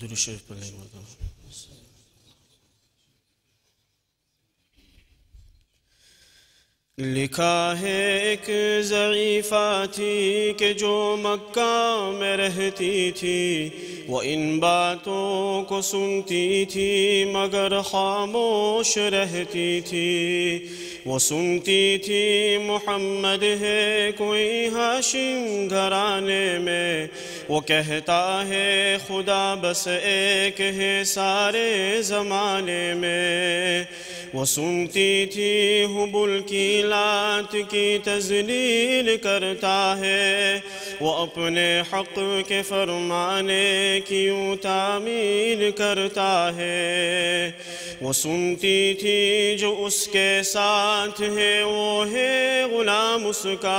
dönüşü yapalım. लिखा है एक ज़रीफ़ा थी कि जो मक्का में रहती थी वो इन बातों को सुनती थी मगर खामोश रहती थी वो सुनती थी मोहम्मद है कोई हाशिम घराने में वो कहता है खुदा बस एक है सारे ज़माने में वो सुनती थी हुबुल की लात की तजलील करता है वो अपने हक के फरमाने की यूँ तामील करता है वो सुनती थी जो उसके साथ है वो है गुलाम उसका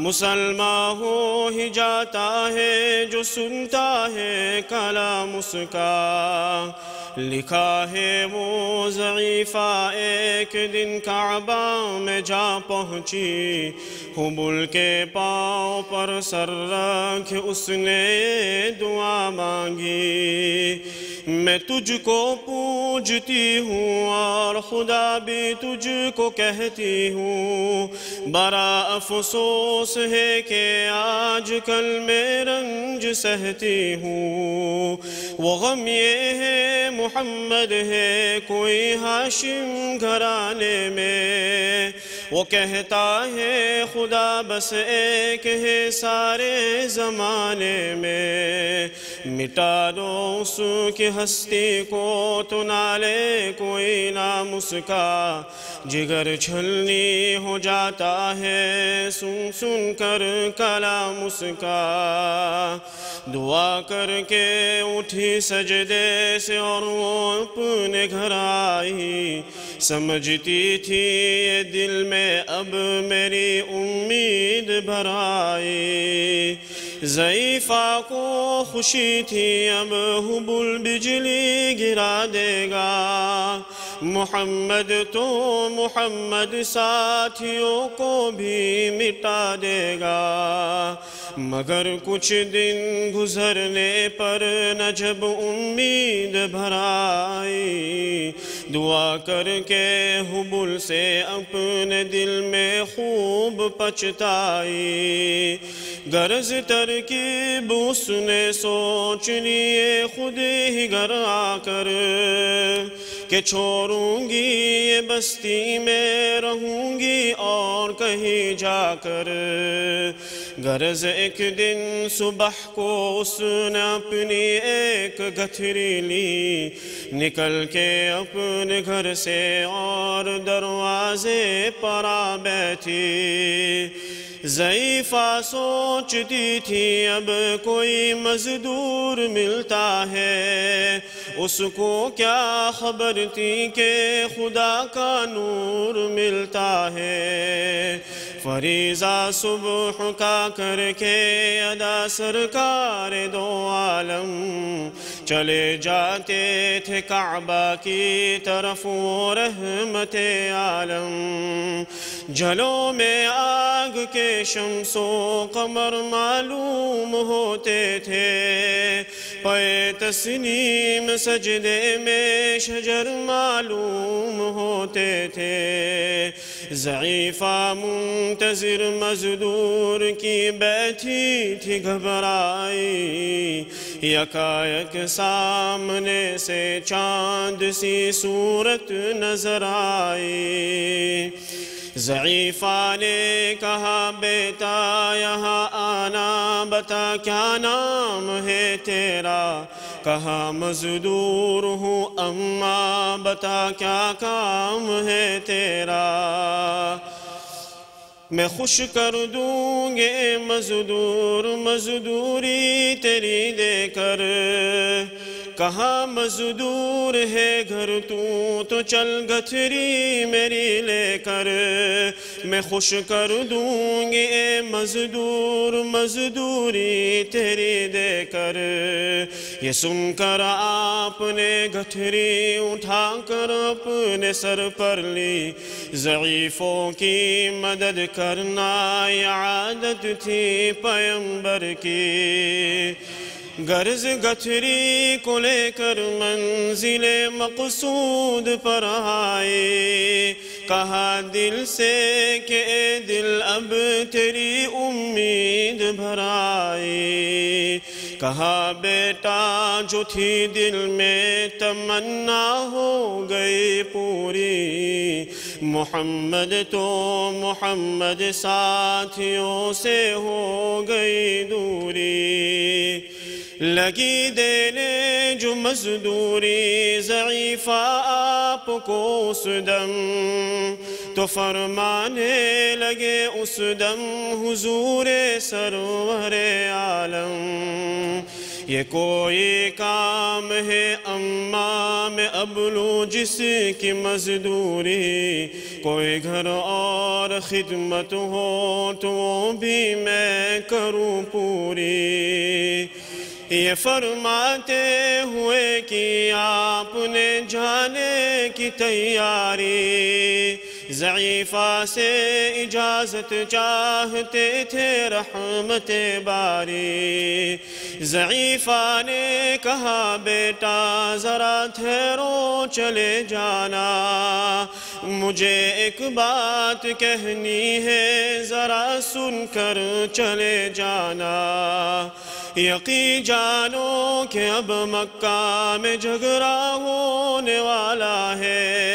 मुसलमान हो ही जाता है जो सुनता है कलाम उसका लिखा है वो ज़ीफ़ा एक दिन काबा में जा पहुँची हुबुल के पाँव पर सर रख उसने दुआ मांगी मैं तुझको पूजती हूँ और खुदा भी तुझको कहती हूँ बड़ा अफसोस है कि आज कल मैं रंज सहती हूँ वो गम ये है मोहम्मद है कोई हाशिम घराने में वो कहता है खुदा बस एक है सारे ज़माने में मिटा दो उसकी हस्ती को तो नाले कोई नाम उसका जिगर छलनी हो जाता है सुन सुन कर कलाम उसका दुआ करके उठी सजदे से और वो अपने घर आई समझती थी ये दिल में अब मेरी उम्मीद भराई ज़ईफ़ा को खुशी थी अब हुबुल बिजली गिरा देगा मोहम्मद तो मोहम्मद साथियों को भी मिटा देगा मगर कुछ दिन गुजरने पर न जब उम्मीद भराई दुआ करके हुबुल से अपने दिल में खूब पछताई गरज तर बूस उसने सोच लिए खुद ही घर आकर के छोड़ूंगी ये बस्ती में रहूंगी और कहीं जाकर गरज एक दिन सुबह को उसने अपनी एक गथरी ली निकल के अपने घर से और दरवाजे पर आ बैठी ज़ईफ़ा सोचती थी अब कोई मजदूर मिलता है उसको क्या खबर थी कि खुदा का नूर मिलता है फरीजा सुबह का करके अदा सरकार दो आलम चले जाते थे काबा की तरफ रहमत आलम जलों में आग के शमसो कमर मालूम होते थे पे तस्नीम सजदे में शजर मालूम होते थे ज़ीफ़ा मुंतज़र मजदूर की बैठी थी घबराई यकायक सा सामने से चांद सी सूरत नजर आई ज़ीफ़ा ने कहा बेटा यहाँ आना बता क्या नाम है तेरा कहा मजदूर हूँ अम्मा बता क्या काम है तेरा मैं खुश कर दूँगे मजदूर मजदूरी तेरी देकर कहाँ मजदूर है घर तू तो चल गथरी मेरी लेकर मैं खुश कर दूंगी ए मजदूर मजदूरी तेरी देकर ये सुनकर आपने गठरी उठाकर अपने सर पर ली ज़ीफ़ों की मदद करना आदत थी पयंबर की गर्ज गचरी को लेकर मंजिल मकसूद पर आए कहा दिल से के दिल अब तेरी उम्मीद भराए कहा बेटा जो थी दिल में तमन्ना हो गई पूरी मोहम्मद तो मोहम्मद साथियों से हो गई दूरी लगी देने जो मजदूरी ज़ीफ़ा उस दम तो फरमाने लगे उस दम हुजूर सरोवर आलम ये कोई काम है अम्मा में अबलू की मजदूरी कोई घर और खिदमत हो तो भी मैं करूँ पूरी ये फरमाते हुए कि आपने जाने की तैयारी ज़ीफ़ा से इजाज़त चाहते थे रहमत बारी ज़ीफा ने कहा बेटा ज़रा ठहरो चले जाना मुझे एक बात कहनी है ज़रा सुनकर चले जाना यकी जानो कि अब मक्का में झगड़ा होने वाला है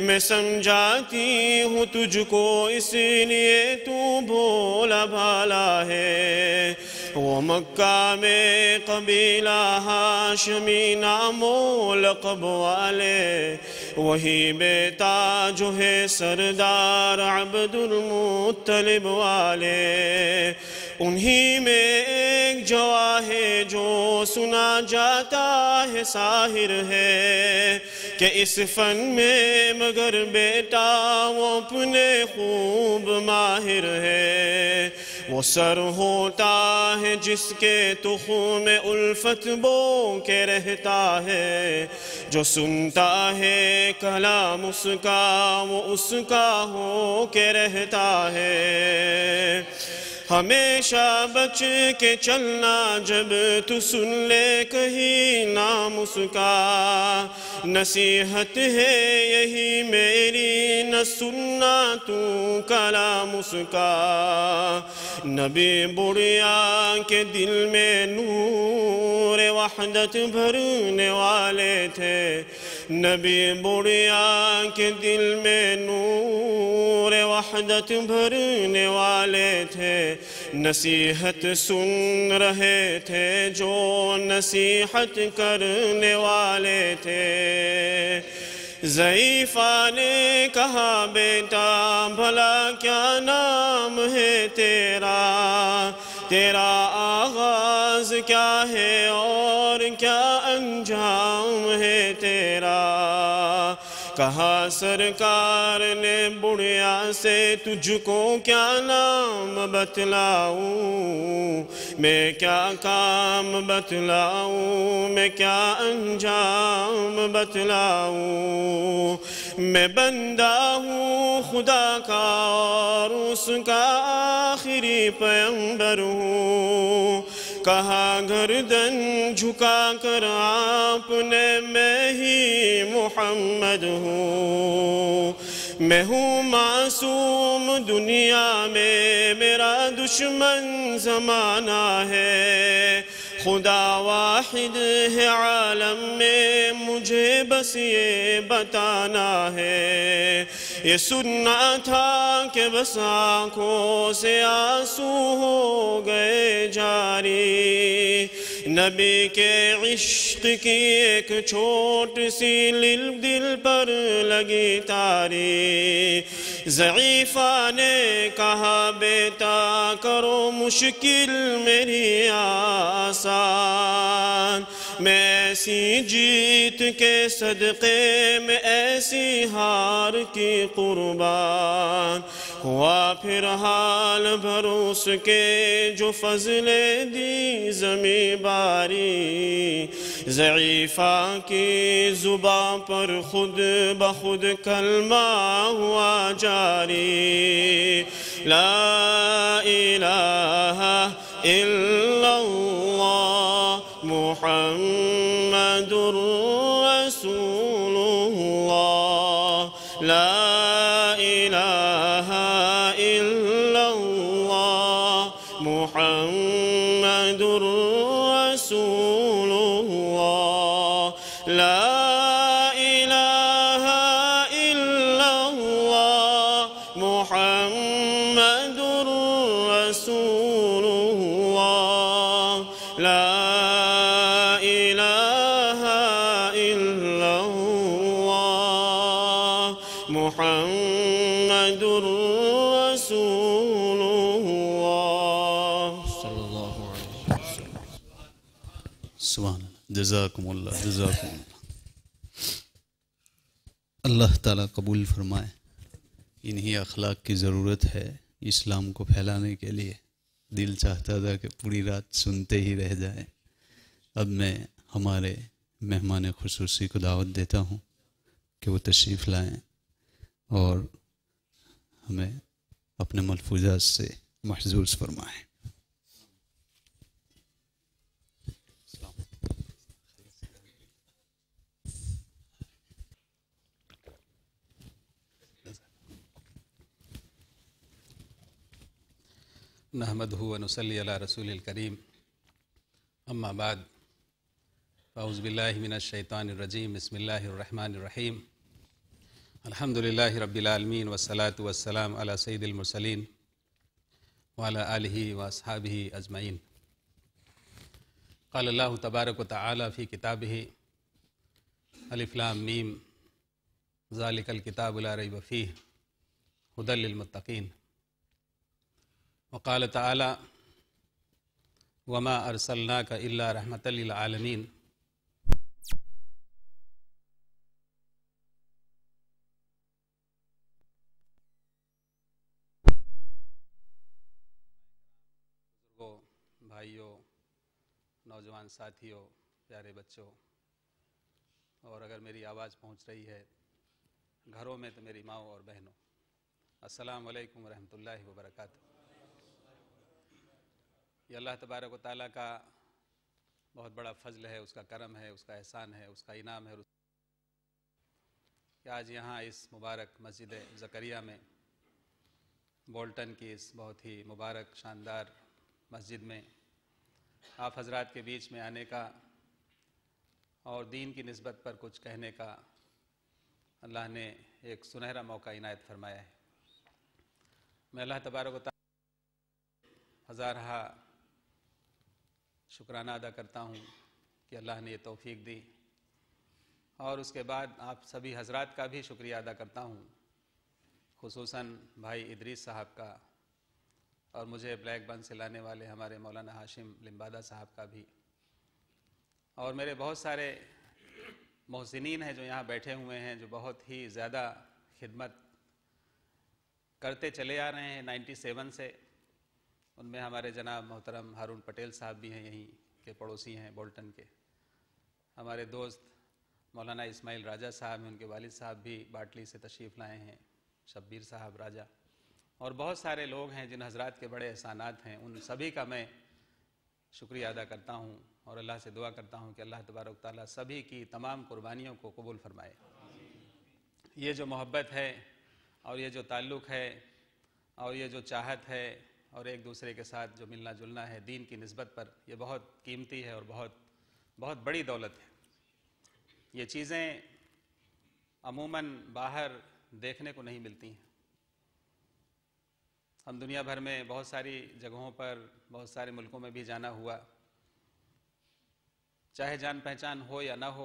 मैं समझाती हूँ तुझको इसलिए तू भोला भाला है वो मक्का में कबीला हाशमी नामो लकब वाले वही बेटा जो है सरदार अब्दुलमुतलब वाले उन्हीं में एक जवा है जो सुना जाता है साहिर है कि इस फन में मगर बेटा वो अपने खूब माहिर है वो सर होता है जिसके तुख में उल्फत बो के रहता है जो सुनता है कलाम उसका वो उसका हो के रहता है हमेशा बच के चलना जब तू सुन ले कहीं नाम उसका नसीहत है यही मेरी न सुनना तू कलाम उसका नबी बुढ़िया के दिल में नूर वहदत भरने वाले थे नबी बुढ़िया के दिल में नूर वहदत भरने वाले थे नसीहत सुन रहे थे जो नसीहत करने वाले थे ज़ईफ़ा ने कहा बेटा भला क्या नाम है तेरा तेरा आगाज़ क्या है और क्या अंजाम है तेरा कहा सरकार ने बुढ़िया से तुझको क्या नाम बतलाऊं मैं क्या काम बतलाऊं मैं क्या अंजाम बतलाऊं मैं बंदा हूँ खुदा का और उसका आखिरी पैंबर हूँ कहा गर्दन झुका कर आपने मैं ही मोहम्मद हूँ मैं हूँ मासूम दुनिया में मेरा दुश्मन जमाना है खुदा वाहिद है आलम में मुझे बस ये बताना है ये सुनना था कि बस आँखों से आंसू हो गए जारी नबी के इश्क की एक छोट सी लिल दिल पर लगी तारी ज़ीफ़ा ने कहा बेटा करो मुश्किल मेरी आसान मैसी ऐसी जीत के सदक़े में ऐसी हार की कुर्बान हुआ फिर हाल भरोस के जो फजल दी जमी बारी ज़ीफ़ा की जुबा पर खुद ब खुद कलमा हुआ जारी ला इलाहा इल्लल्लाह محمد رسول محمد رسول الله سبحان جزاكم الله جزاكم अल्लाह ताला कबूल फरमाए इन्हीं अखलाक की ज़रूरत है इस्लाम को फैलाने के लिए दिल चाहता था कि पूरी रात सुनते ही रह जाए अब मैं हमारे मेहमान खसूसी को दावत देता हूँ कि वो तशरीफ़ लाएं और हमें अपने मलफूजा से महजूज फरमाएँ नहमद हुआ नसली रसूल करीम अम्माबाद अज़बिल्लिमिनशैतानरजीम बसमीम अलहमदिल्ला रबीआलमीन वसलात वसलाम अला सईदमरसलिन वाला आलि वसहाबी अजमैन कल तबारक तफ़ी किताब अलिफ़्लाम मीम ज़ालिकल किताबुलर वफ़ी हदलमतिन वक़ाल ताली वमा अरसल्ला का अल्ला रहमतलमीन किसान साथियों प्यारे बच्चों और अगर मेरी आवाज़ पहुंच रही है घरों में तो मेरी माओ और बहनों अस्सलाम वालेकुम रहमतुल्लाहि व बरकातहू ये अल्लाह तबारक व का बहुत बड़ा फजल है उसका करम है उसका एहसान है उसका इनाम है कि आज यहाँ इस मुबारक मस्जिद ज़करिया में बोल्टन की इस बहुत ही मुबारक शानदार मस्जिद में आप हजरात के बीच में आने का और दीन की नस्बत पर कुछ कहने का अल्लाह ने एक सुनहरा मौका इनायत फरमाया है मैं अल्लाह तबारक हज़ारहा शुक्राना अदा करता हूँ कि अल्लाह ने ये तोफ़ीक दी और उसके बाद आप सभी हजरात का भी शुक्रिया अदा करता हूँ खसूस भाई इदरीस साहब का और मुझे ब्लैक बन लाने वाले हमारे मौलाना हाशिम लिम्बादा साहब का भी और मेरे बहुत सारे मोहसिन हैं जो यहाँ बैठे हुए हैं जो बहुत ही ज़्यादा खिदमत करते चले आ रहे हैं 97 से उनमें हमारे जनाब मोहतरम हारून पटेल साहब भी हैं यहीं के पड़ोसी हैं बोल्टन के हमारे दोस्त मौलाना इस्माइल राजा साहब हैं उनके वालिद साहब भी बाटली से तशरीफ़ लाए हैं शब्बीर साहब राजा और बहुत सारे लोग हैं जिन हजरात के बड़े एहसानात हैं उन सभी का मैं शुक्रिया अदा करता हूँ और अल्लाह से दुआ करता हूँ कि अल्लाह तबारक ताली सभी की तमाम कुर्बानियों को कबूल फरमाए ये जो मोहब्बत है और ये जो ताल्लुक़ है और ये जो चाहत है और एक दूसरे के साथ जो मिलना जुलना है दीन की नस्बत पर ये बहुत कीमती है और बहुत बहुत बड़ी दौलत है ये चीज़ें अमूमन बाहर देखने को नहीं मिलती हैं हम दुनिया भर में बहुत सारी जगहों पर बहुत सारे मुल्कों में भी जाना हुआ चाहे जान पहचान हो या ना हो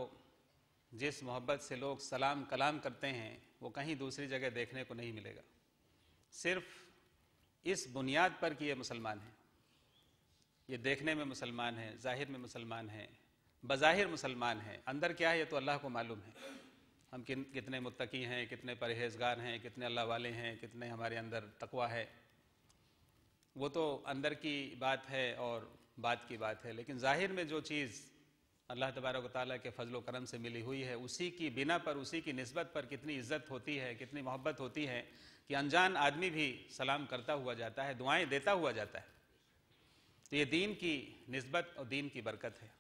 जिस मोहब्बत से लोग सलाम कलाम करते हैं वो कहीं दूसरी जगह देखने को नहीं मिलेगा सिर्फ इस बुनियाद पर कि ये मुसलमान हैं ये देखने में मुसलमान हैं जाहिर में मुसलमान हैं बज़ाहिर मुसलमान हैं अंदर क्या है ये तो अल्लाह को मालूम है हम किन कितने मुतकी हैं कितने परहेजगार हैं कितने अल्लाह वाले हैं कितने हमारे अंदर तकवा है वो तो अंदर की बात है और बात की बात है लेकिन जाहिर में जो चीज़ अल्लाह तबारक ताली के फजल करम से मिली हुई है उसी की बिना पर उसी की नस्बत पर कितनी इज्जत होती है कितनी मोहब्बत होती है कि अनजान आदमी भी सलाम करता हुआ जाता है दुआएँ देता हुआ जाता है तो ये दीन की नस्बत और दीन की बरकत है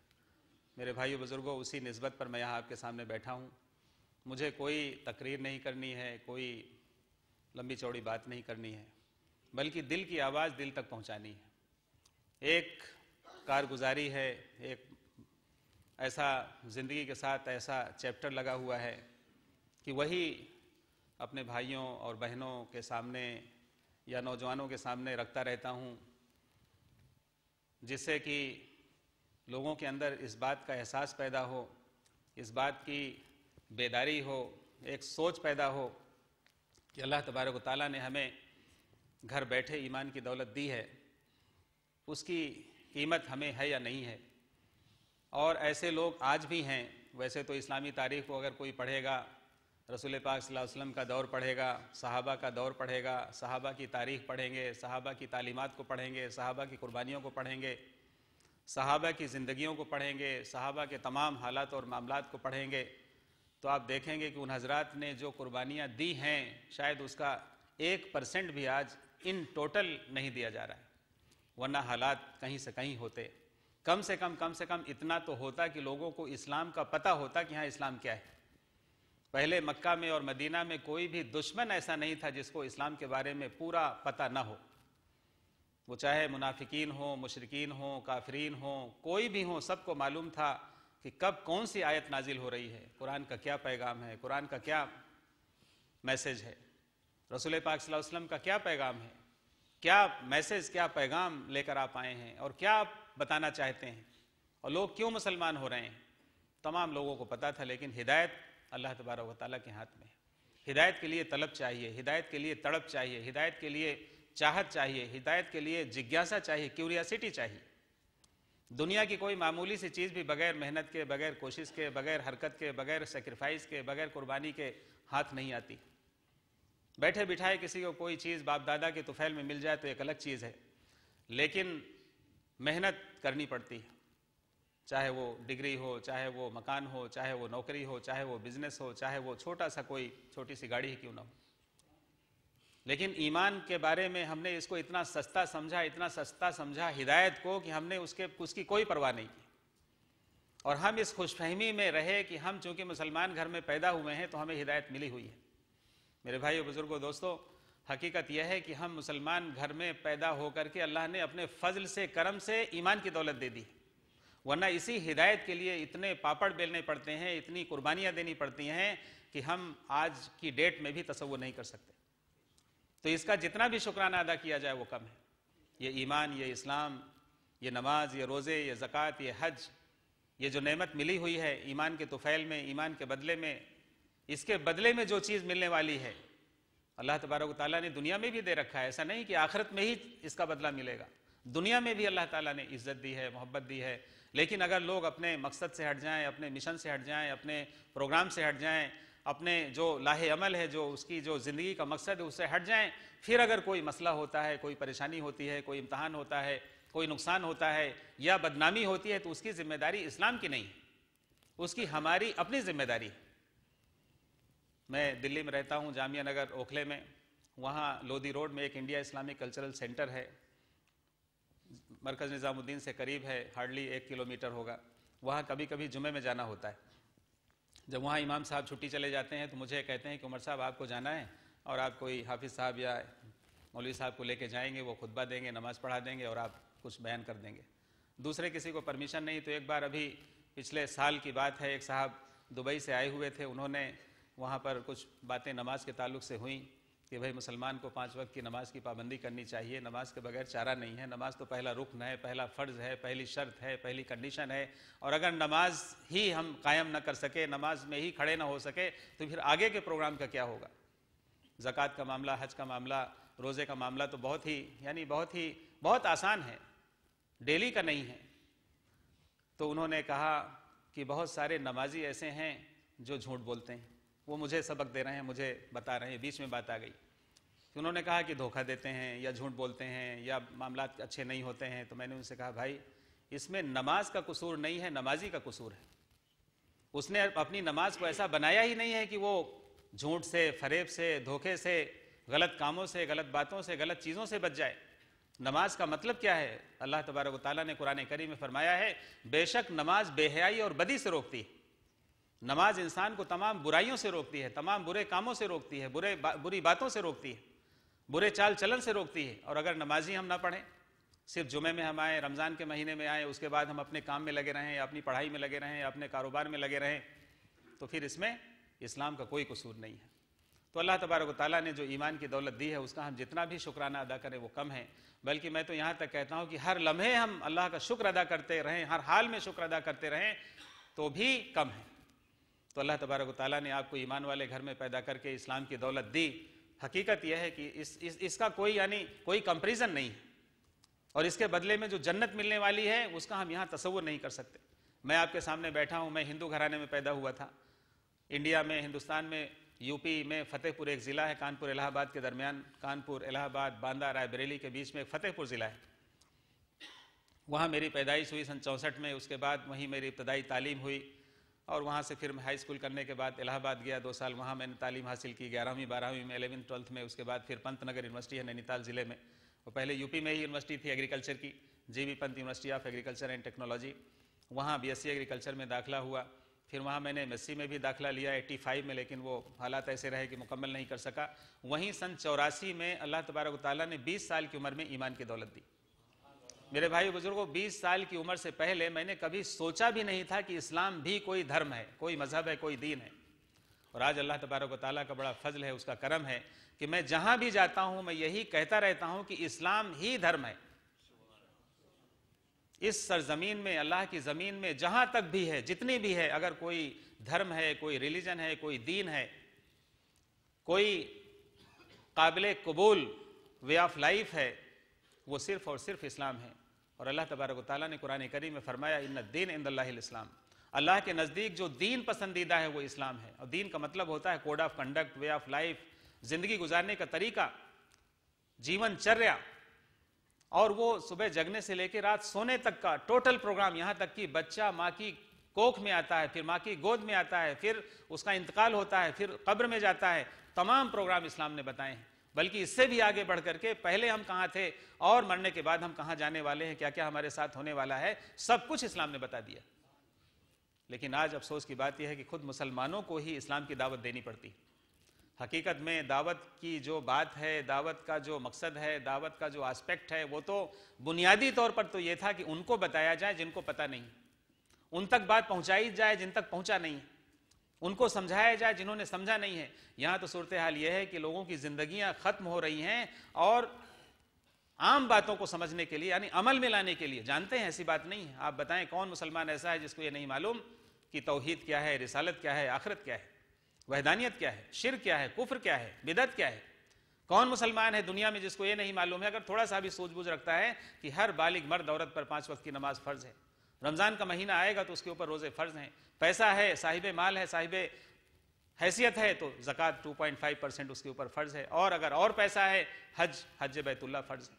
मेरे भाई बुज़ुर्गों उसी नस्बत पर मैं यहाँ आपके सामने बैठा हूँ मुझे कोई तकरीर नहीं करनी है कोई लंबी चौड़ी बात नहीं करनी है बल्कि दिल की आवाज़ दिल तक पहुंचानी है एक कारगुजारी है एक ऐसा ज़िंदगी के साथ ऐसा चैप्टर लगा हुआ है कि वही अपने भाइयों और बहनों के सामने या नौजवानों के सामने रखता रहता हूँ जिससे कि लोगों के अंदर इस बात का एहसास पैदा हो इस बात की बेदारी हो एक सोच पैदा हो कि अल्लाह तबारक ताली ने हमें घर बैठे ईमान की दौलत दी है उसकी कीमत हमें है या नहीं है और ऐसे लोग आज भी हैं वैसे तो इस्लामी तारीख को अगर कोई पढ़ेगा रसूल पाक वसलम का दौर पढ़ेगा सहाबा का दौर पढ़ेगा साहबा की तारीख पढ़ेंगे सहाबा की तालीमत को पढ़ेंगे सहाबा की कुर्बानियों को पढ़ेंगे सहाबा की ज़िंदगियों को पढ़ेंगे साहबा के तमाम हालात और मामला को पढ़ेंगे तो आप देखेंगे कि उन हजरात ने जो कुर्बानियाँ दी हैं शायद उसका एक परसेंट भी आज इन टोटल नहीं दिया जा रहा है वरना हालात कहीं से कहीं होते कम से कम कम से कम इतना तो होता कि लोगों को इस्लाम का पता होता कि हाँ इस्लाम क्या है पहले मक्का में और मदीना में कोई भी दुश्मन ऐसा नहीं था जिसको इस्लाम के बारे में पूरा पता ना हो वो चाहे मुनाफिकीन हो मुशरकिन हो काफरीन हो कोई भी हो सबको मालूम था कि कब कौन सी आयत नाजिल हो रही है कुरान का क्या पैगाम है कुरान का क्या मैसेज है रसूल पाक वसल्लम का क्या पैगाम है क्या मैसेज क्या पैगाम लेकर आप आए हैं और क्या आप बताना चाहते हैं और लोग क्यों मुसलमान हो रहे हैं तमाम लोगों को पता था लेकिन हिदायत अल्लाह तबारा व वाली के हाथ में हिदायत के लिए तलब चाहिए हिदायत के लिए तड़प चाहिए हिदायत के लिए चाहत चाहिए हिदायत के लिए जिज्ञासा चाहिए क्यूरियासिटी चाहिए दुनिया की कोई मामूली सी चीज़ भी बगैर मेहनत के बगैर कोशिश के बगैर हरकत के बगैर सेक्रीफाइस के बगैर कुर्बानी के हाथ नहीं आती बैठे बिठाए किसी को कोई चीज़ बाप दादा के तुफैल में मिल जाए तो एक अलग चीज़ है लेकिन मेहनत करनी पड़ती है चाहे वो डिग्री हो चाहे वो मकान हो चाहे वो नौकरी हो चाहे वो बिजनेस हो चाहे वो छोटा सा कोई छोटी सी गाड़ी क्यों ना हो लेकिन ईमान के बारे में हमने इसको इतना सस्ता समझा इतना सस्ता समझा हिदायत को कि हमने उसके उसकी कोई परवाह नहीं की और हम इस खुशफहमी में रहे कि हम चूंकि मुसलमान घर में पैदा हुए हैं तो हमें हिदायत मिली हुई है मेरे भाई बुज़ुर्गों दोस्तों हकीकत यह है कि हम मुसलमान घर में पैदा होकर के अल्लाह ने अपने फजल से करम से ईमान की दौलत दे दी वरना इसी हिदायत के लिए इतने पापड़ बेलने पड़ते हैं इतनी कुर्बानियाँ देनी पड़ती हैं कि हम आज की डेट में भी तस्वुर नहीं कर सकते तो इसका जितना भी शुक्राना अदा किया जाए वो कम है ये ईमान ये इस्लाम ये नमाज ये रोज़े ये ज़क़़त ये हज ये जो नेमत मिली हुई है ईमान के तुफ़ैल में ईमान के बदले में इसके बदले में जो चीज़ मिलने वाली है अल्लाह तबारक ताली ने दुनिया में भी दे रखा है ऐसा नहीं कि आखिरत में ही इसका बदला मिलेगा दुनिया में भी अल्लाह ताला ने इज्जत दी है मोहब्बत दी है लेकिन अगर लोग अपने मकसद से हट जाएं अपने मिशन से हट जाएं अपने प्रोग्राम से हट जाएं अपने जो लाहे अमल है जो उसकी जो ज़िंदगी का मकसद है उससे हट जाएं फिर अगर कोई मसला होता है कोई परेशानी होती है कोई इम्तहान होता है कोई नुकसान होता है या बदनामी होती है तो उसकी ज़िम्मेदारी इस्लाम की नहीं उसकी हमारी अपनी ज़िम्मेदारी है मैं दिल्ली में रहता हूँ जामिया नगर ओखले में वहाँ लोधी रोड में एक इंडिया इस्लामिक कल्चरल सेंटर है मरकज़ निज़ामुद्दीन से करीब है हार्डली एक किलोमीटर होगा वहाँ कभी कभी जुमे में जाना होता है जब वहाँ इमाम साहब छुट्टी चले जाते हैं तो मुझे कहते हैं कि उमर साहब आपको जाना है और आप कोई हाफिज़ साहब या मौलवी साहब को लेके जाएंगे वो खुतबा देंगे नमाज़ पढ़ा देंगे और आप कुछ बयान कर देंगे दूसरे किसी को परमिशन नहीं तो एक बार अभी पिछले साल की बात है एक साहब दुबई से आए हुए थे उन्होंने वहाँ पर कुछ बातें नमाज के ताल्लुक से हुई कि भाई मुसलमान को पांच वक्त की नमाज़ की पाबंदी करनी चाहिए नमाज के बगैर चारा नहीं है नमाज तो पहला रुकन है पहला फ़र्ज़ है पहली शर्त है पहली कंडीशन है और अगर नमाज ही हम कायम न कर सके नमाज में ही खड़े ना हो सके तो फिर आगे के प्रोग्राम का क्या होगा ज़क़़त का मामला हज का मामला रोज़े का मामला तो बहुत ही यानी बहुत ही बहुत आसान है डेली का नहीं है तो उन्होंने कहा कि बहुत सारे नमाजी ऐसे हैं जो झूठ बोलते हैं वो मुझे सबक दे रहे हैं मुझे बता रहे हैं बीच में बात आ गई तो उन्होंने कहा कि धोखा देते हैं या झूठ बोलते हैं या मामला अच्छे नहीं होते हैं तो मैंने उनसे कहा भाई इसमें नमाज का कसूर नहीं है नमाजी का कसूर है उसने अपनी नमाज को ऐसा बनाया ही नहीं है कि वो झूठ से फरेब से धोखे से गलत कामों से गलत बातों से गलत चीज़ों से बच जाए नमाज का मतलब क्या है अल्लाह तबारक ताली ने कुरान करी में फरमाया है बेशक नमाज बेहयाई और बदी से रोकती है नमाज इंसान को तमाम बुराइयों से रोकती है तमाम बुरे कामों से रोकती है बुरे बा, बुरी बातों से रोकती है बुरे चाल चलन से रोकती है और अगर नमाजी हम ना पढ़ें सिर्फ जुमे में हम आए रमज़ान के महीने में आए उसके बाद हम अपने काम में लगे रहें या अपनी पढ़ाई में लगे रहें या अपने कारोबार में लगे रहें तो फिर इसमें इस्लाम का कोई कसूर नहीं है तो अल्लाह तबारक ताली ने जो ईमान की दौलत दी है उसका हम जितना भी शुक्राना अदा करें वो कम है बल्कि मैं तो यहाँ तक कहता हूँ कि हर लम्हे हम अल्लाह का शुक्र अदा करते रहें हर हाल में शुक्र अदा करते रहें तो भी कम है तो अल्लाह तबारक ताली ने आपको ईमान वाले घर में पैदा करके इस्लाम की दौलत दी हकीकत यह है कि इस, इस इसका कोई यानी कोई कंपेरिजन नहीं है और इसके बदले में जो जन्नत मिलने वाली है उसका हम यहाँ तस्वुर नहीं कर सकते मैं आपके सामने बैठा हूँ मैं हिंदू घराने में पैदा हुआ था इंडिया में हिंदुस्तान में यूपी में फतेहपुर एक ज़िला है कानपुर इलाहाबाद के दरमियान कानपुर इलाहाबाद बांदा रायबरेली के बीच में एक फतेहपुर ज़िला है वहाँ मेरी पैदाइश हुई सन चौंसठ में उसके बाद वहीं मेरी इब्तदाई तालीम हुई और वहाँ से फिर हाई स्कूल करने के बाद इलाहाबाद गया दो साल वहाँ मैंने तालीम हासिल की ग्यारहवीं बारहवीं में एलेवन ट्वेल्थ में उसके बाद फिर पंत नगर यूनिवर्सिटी है नैनीताल ज़िले में वो पहले यूपी में ही यूनिवर्सिटी थी एग्रीकल्चर की G V Pant university of agriculture and technology वहाँ बी एग्रीकल्चर में दाखिला हुआ फिर वहाँ मैंने एम में भी दाखिला लिया फाइव में लेकिन वो हालात ऐसे रहे कि मुकम्मल नहीं कर सका वहीं सन चौरासी में अल्लाह तबारक ताली ने बीस साल की उम्र में ईमान की दौलत दी मेरे भाई बुजुर्गों 20 साल की उम्र से पहले मैंने कभी सोचा भी नहीं था कि इस्लाम भी कोई धर्म है कोई मजहब है कोई दीन है और आज अल्लाह तबारक ताली का बड़ा फजल है उसका करम है कि मैं जहां भी जाता हूं मैं यही कहता रहता हूं कि इस्लाम ही धर्म है इस सरजमीन में अल्लाह की ज़मीन में जहाँ तक भी है जितनी भी है अगर कोई धर्म है कोई रिलीजन है कोई दीन है कोई काबिल कबूल वे ऑफ लाइफ है वो सिर्फ और सिर्फ इस्लाम है और अल्लाह तबारक ताली ने कुरान करीम में फरमाया इन दीन इंदलाम अल्लाह के नज़दीक जो दीन पसंदीदा है वो इस्लाम है और दीन का मतलब होता है code of conduct way of life ज़िंदगी गुजारने का तरीका जीवनचर्या और वो सुबह जगने से लेकर रात सोने तक का टोटल प्रोग्राम यहाँ तक कि बच्चा माँ की कोख में आता है फिर माँ की गोद में आता है फिर उसका इंतकाल होता है फिर कब्र में जाता है तमाम प्रोग्राम इस्लाम ने बताए हैं बल्कि इससे भी आगे बढ़ करके पहले हम कहाँ थे और मरने के बाद हम कहाँ जाने वाले हैं क्या क्या हमारे साथ होने वाला है सब कुछ इस्लाम ने बता दिया लेकिन आज अफसोस की बात यह है कि खुद मुसलमानों को ही इस्लाम की दावत देनी पड़ती हकीकत में दावत की जो बात है दावत का जो मकसद है दावत का जो आस्पेक्ट है वो तो बुनियादी तौर पर तो ये था कि उनको बताया जाए जिनको पता नहीं उन तक बात पहुंचाई जाए जिन तक पहुंचा नहीं उनको समझाया जाए जिन्होंने समझा नहीं है यहाँ तो सूरत हाल यह है कि लोगों की जिंदगियां खत्म हो रही हैं और आम बातों को समझने के लिए यानी अमल में लाने के लिए जानते हैं ऐसी बात नहीं है आप बताएं कौन मुसलमान ऐसा है जिसको ये नहीं मालूम कि तोहहीद क्या है रिसालत क्या है आखरत क्या है वहदानियत क्या है शिर क्या है कुफर क्या है बिदत क्या है कौन मुसलमान है दुनिया में जिसको ये नहीं मालूम है अगर थोड़ा सा भी सूझबूझ रखता है कि हर बालिग मर्द औरत पर पांच वक्त की नमाज फर्ज है रमज़ान का महीना आएगा तो उसके ऊपर रोज़े फ़र्ज हैं पैसा है साहिब माल है साहिब हैसियत है तो जक़ात 2.5 परसेंट उसके ऊपर फ़र्ज़ है और अगर और पैसा है हज हज बैतुल्ला फ़र्ज़ है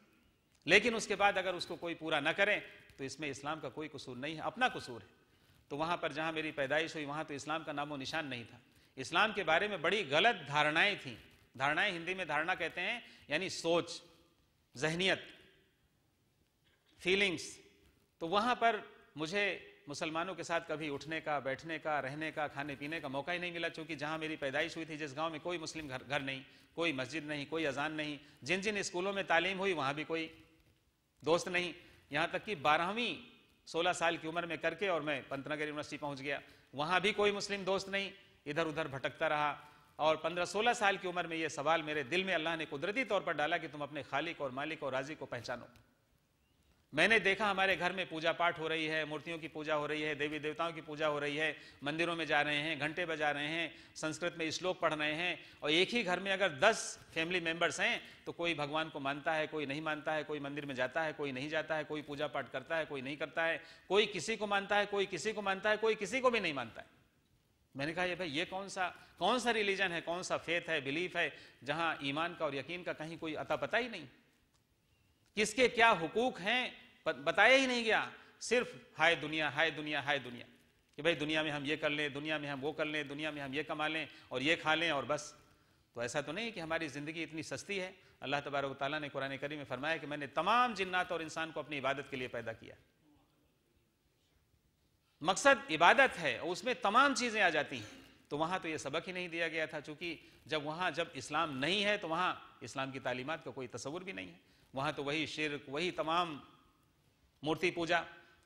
लेकिन उसके बाद अगर उसको कोई पूरा ना करें तो इसमें इस्लाम का कोई कसूर नहीं है अपना कसूर है तो वहाँ पर जहाँ मेरी पैदाइश हुई वहाँ तो इस्लाम का नामो निशान नहीं था इस्लाम के बारे में बड़ी गलत धारणाएँ थी धारणाएँ हिंदी में धारणा कहते हैं यानी सोच जहनीत फीलिंग्स तो वहाँ पर मुझे मुसलमानों के साथ कभी उठने का बैठने का रहने का खाने पीने का मौका ही नहीं मिला चूंकि जहाँ मेरी पैदाइश हुई थी जिस गांव में कोई मुस्लिम घर घर नहीं कोई मस्जिद नहीं कोई अजान नहीं जिन जिन स्कूलों में तालीम हुई वहाँ भी कोई दोस्त नहीं यहाँ तक कि बारहवीं सोलह साल की उम्र में करके और मैं पंतनगर यूनिवर्सिटी पहुँच गया वहाँ भी कोई मुस्लिम दोस्त नहीं इधर उधर भटकता रहा और पंद्रह सोलह साल की उम्र में ये सवाल मेरे दिल में अल्लाह ने कुदरती तौर पर डाला कि तुम अपने खालिक और मालिक और राजी को पहचानो मैंने देखा हमारे घर में पूजा पाठ हो रही है मूर्तियों की पूजा हो रही है देवी देवताओं की पूजा हो रही है मंदिरों में जा रहे हैं घंटे बजा रहे हैं संस्कृत में श्लोक पढ़ रहे हैं और एक ही घर में अगर दस फैमिली मेंबर्स हैं तो कोई भगवान को मानता है कोई नहीं मानता है कोई मंदिर में जाता है कोई नहीं जाता है कोई पूजा पाठ करता है कोई नहीं करता है कोई किसी को मानता है कोई किसी को मानता है कोई किसी को भी नहीं मानता है मैंने कहा ये भाई ये कौन सा कौन सा रिलीजन है कौन सा फेथ है बिलीफ है जहां ईमान का और यकीन का कहीं कोई अता पता ही नहीं किसके क्या हुकूक हैं बताया ही नहीं गया सिर्फ हाय दुनिया हाय दुनिया हाय दुनिया कि भाई दुनिया में हम ये कर लें दुनिया में हम वो कर लें दुनिया में हम ये कमा लें और ये खा लें और बस तो ऐसा तो नहीं कि हमारी ज़िंदगी इतनी सस्ती है अल्लाह तबारक ताली ने कुरान करी में फरमाया कि मैंने तमाम जिन्नात और इंसान को अपनी इबादत के लिए पैदा किया मकसद इबादत है और उसमें तमाम चीज़ें आ जाती हैं तो वहाँ तो ये सबक ही नहीं दिया गया था चूँकि जब वहाँ जब इस्लाम नहीं है तो वहाँ इस्लाम की तालीमत का कोई तस्वुर भी नहीं है वहाँ तो वही शिरक वही तमाम मूर्ति पूजा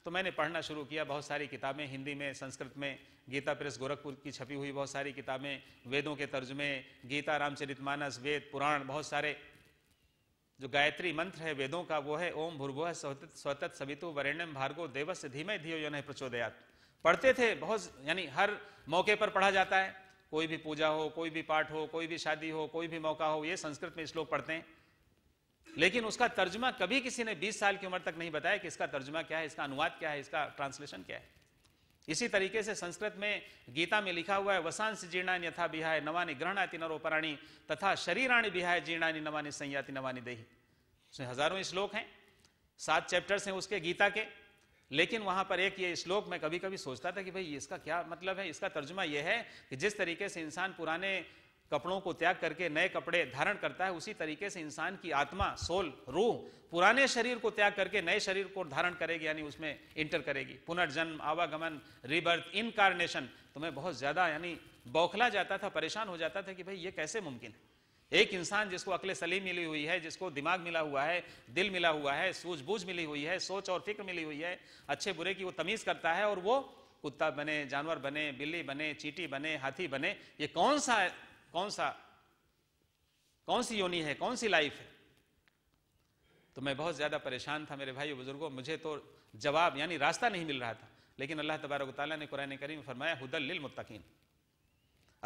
तो मैंने पढ़ना शुरू किया बहुत सारी किताबें हिंदी में संस्कृत में गीता प्रेस गोरखपुर की छपी हुई बहुत सारी किताबें वेदों के में गीता रामचरितमानस वेद पुराण बहुत सारे जो गायत्री मंत्र है वेदों का वो है ओम भूर्भुव स्वतत सवितु वरेण्यम भार्गो देवस धीमे धियो यो प्रचोदयात पढ़ते थे बहुत यानी हर मौके पर पढ़ा जाता है कोई भी पूजा हो कोई भी पाठ हो कोई भी शादी हो कोई भी मौका हो ये संस्कृत में श्लोक पढ़ते हैं लेकिन उसका तर्जमा कभी किसी ने 20 साल की उम्र तक नहीं बताया कि इसका तर्जमा क्या है इसका अनुवाद क्या है इसका ट्रांसलेशन क्या है इसी तरीके से संस्कृत में गीता में लिखा हुआ है वसांश जीर्णानि यथा बिहाय नवानि ग्रहणाति नरोपराणी तथा शरीराणी बिहाय जीर्णानी नवानी संयाति नवानी देही उसमें हजारों श्लोक हैं सात चैप्टर्स हैं उसके गीता के लेकिन वहां पर एक ये श्लोक मैं कभी कभी सोचता था कि भाई इसका क्या मतलब है इसका तर्जुमा यह है कि जिस तरीके से इंसान पुराने कपड़ों को त्याग करके नए कपड़े धारण करता है उसी तरीके से इंसान की आत्मा सोल रूह पुराने शरीर को त्याग करके नए शरीर को धारण करेगी यानी उसमें इंटर करेगी पुनर्जन्म आवागमन रिबर्थ इनकारनेशन तो मैं बहुत ज़्यादा यानी बौखला जाता था परेशान हो जाता था कि भाई ये कैसे मुमकिन है एक इंसान जिसको अकले सलीम मिली हुई है जिसको दिमाग मिला हुआ है दिल मिला हुआ है सूझबूझ मिली हुई है सोच और फिक्र मिली हुई है अच्छे बुरे की वो तमीज़ करता है और वो कुत्ता बने जानवर बने बिल्ली बने चीटी बने हाथी बने ये कौन सा कौन सा कौन सी योनि है कौन सी लाइफ है तो मैं बहुत ज़्यादा परेशान था मेरे भाई बुजुर्गों मुझे तो जवाब यानी रास्ता नहीं मिल रहा था लेकिन अल्लाह तबारक तला ने कुरान करीम फरमाया हुदल मुतकीन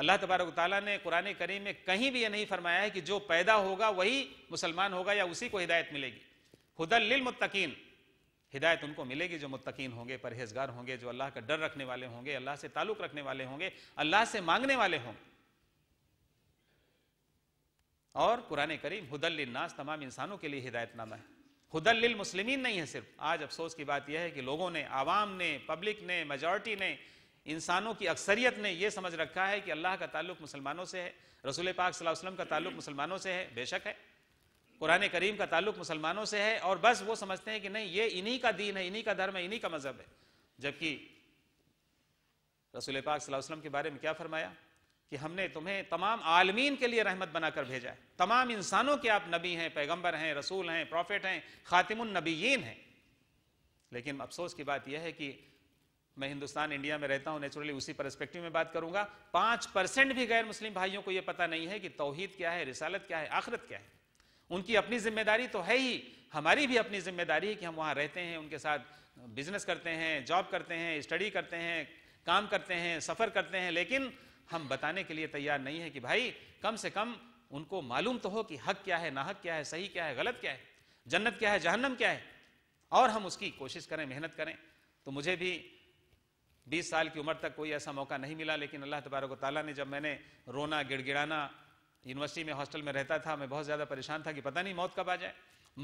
अल्लाह तबारक तला ने कुरान करीम में कहीं भी यह नहीं फरमाया है कि जो पैदा होगा वही मुसलमान होगा या उसी को हिदायत मिलेगी हुदल मुतकीन हिदायत उनको मिलेगी जो मुतकीन होंगे परहेजगार होंगे जो अल्लाह का डर रखने वाले होंगे अल्लाह से ताल्लुक़ रखने वाले होंगे अल्लाह से मांगने वाले होंगे और कुरान करीम हुदल तमाम इंसानों के लिए हिदायतनामा है हुदल मुस्लिम नहीं है सिर्फ आज अफसोस की बात यह है कि लोगों ने आवाम ने पब्लिक ने मेजॉरिटी ने इंसानों की अक्सरियत ने यह समझ रखा है कि अल्लाह का ताल्लुक मुसलमानों से है रसूल पाक वसलम का ताल्लुक मुसलमानों से है बेशक है कुरान करीम का ताल्लुक मुसलमानों से है और बस वो समझते हैं कि नहीं ये इन्हीं का दीन है इन्हीं का धर्म है इन्हीं का मजहब है जबकि रसूल पाक वसलम के बारे में क्या फरमाया कि हमने तुम्हें तमाम आलमीन के लिए रहमत बनाकर भेजा है तमाम इंसानों के आप नबी हैं पैगंबर हैं रसूल हैं प्रॉफिट हैं खातिमुन नबीन हैं लेकिन अफसोस की बात यह है कि मैं हिंदुस्तान इंडिया में रहता हूं नेचुरली उसी परस्पेक्टिव में बात करूंगा पांच परसेंट भी गैर मुस्लिम भाइयों को यह पता नहीं है कि तोहहीद क्या है रिसालत क्या है आखरत क्या है उनकी अपनी जिम्मेदारी तो है ही हमारी भी अपनी जिम्मेदारी है कि हम वहां रहते हैं उनके साथ बिजनेस करते हैं जॉब करते हैं स्टडी करते हैं काम करते हैं सफ़र करते हैं लेकिन हम बताने के लिए तैयार नहीं है कि भाई कम से कम उनको मालूम तो हो कि हक क्या है नाहक क्या है सही क्या है गलत क्या है जन्नत क्या है जहन्नम क्या है और हम उसकी कोशिश करें मेहनत करें तो मुझे भी 20 साल की उम्र तक कोई ऐसा मौका नहीं मिला लेकिन अल्लाह तबारक ताली ने जब मैंने रोना गिड़गिड़ाना यूनिवर्सिटी में हॉस्टल में रहता था मैं बहुत ज़्यादा परेशान था कि पता नहीं मौत कब आ जाए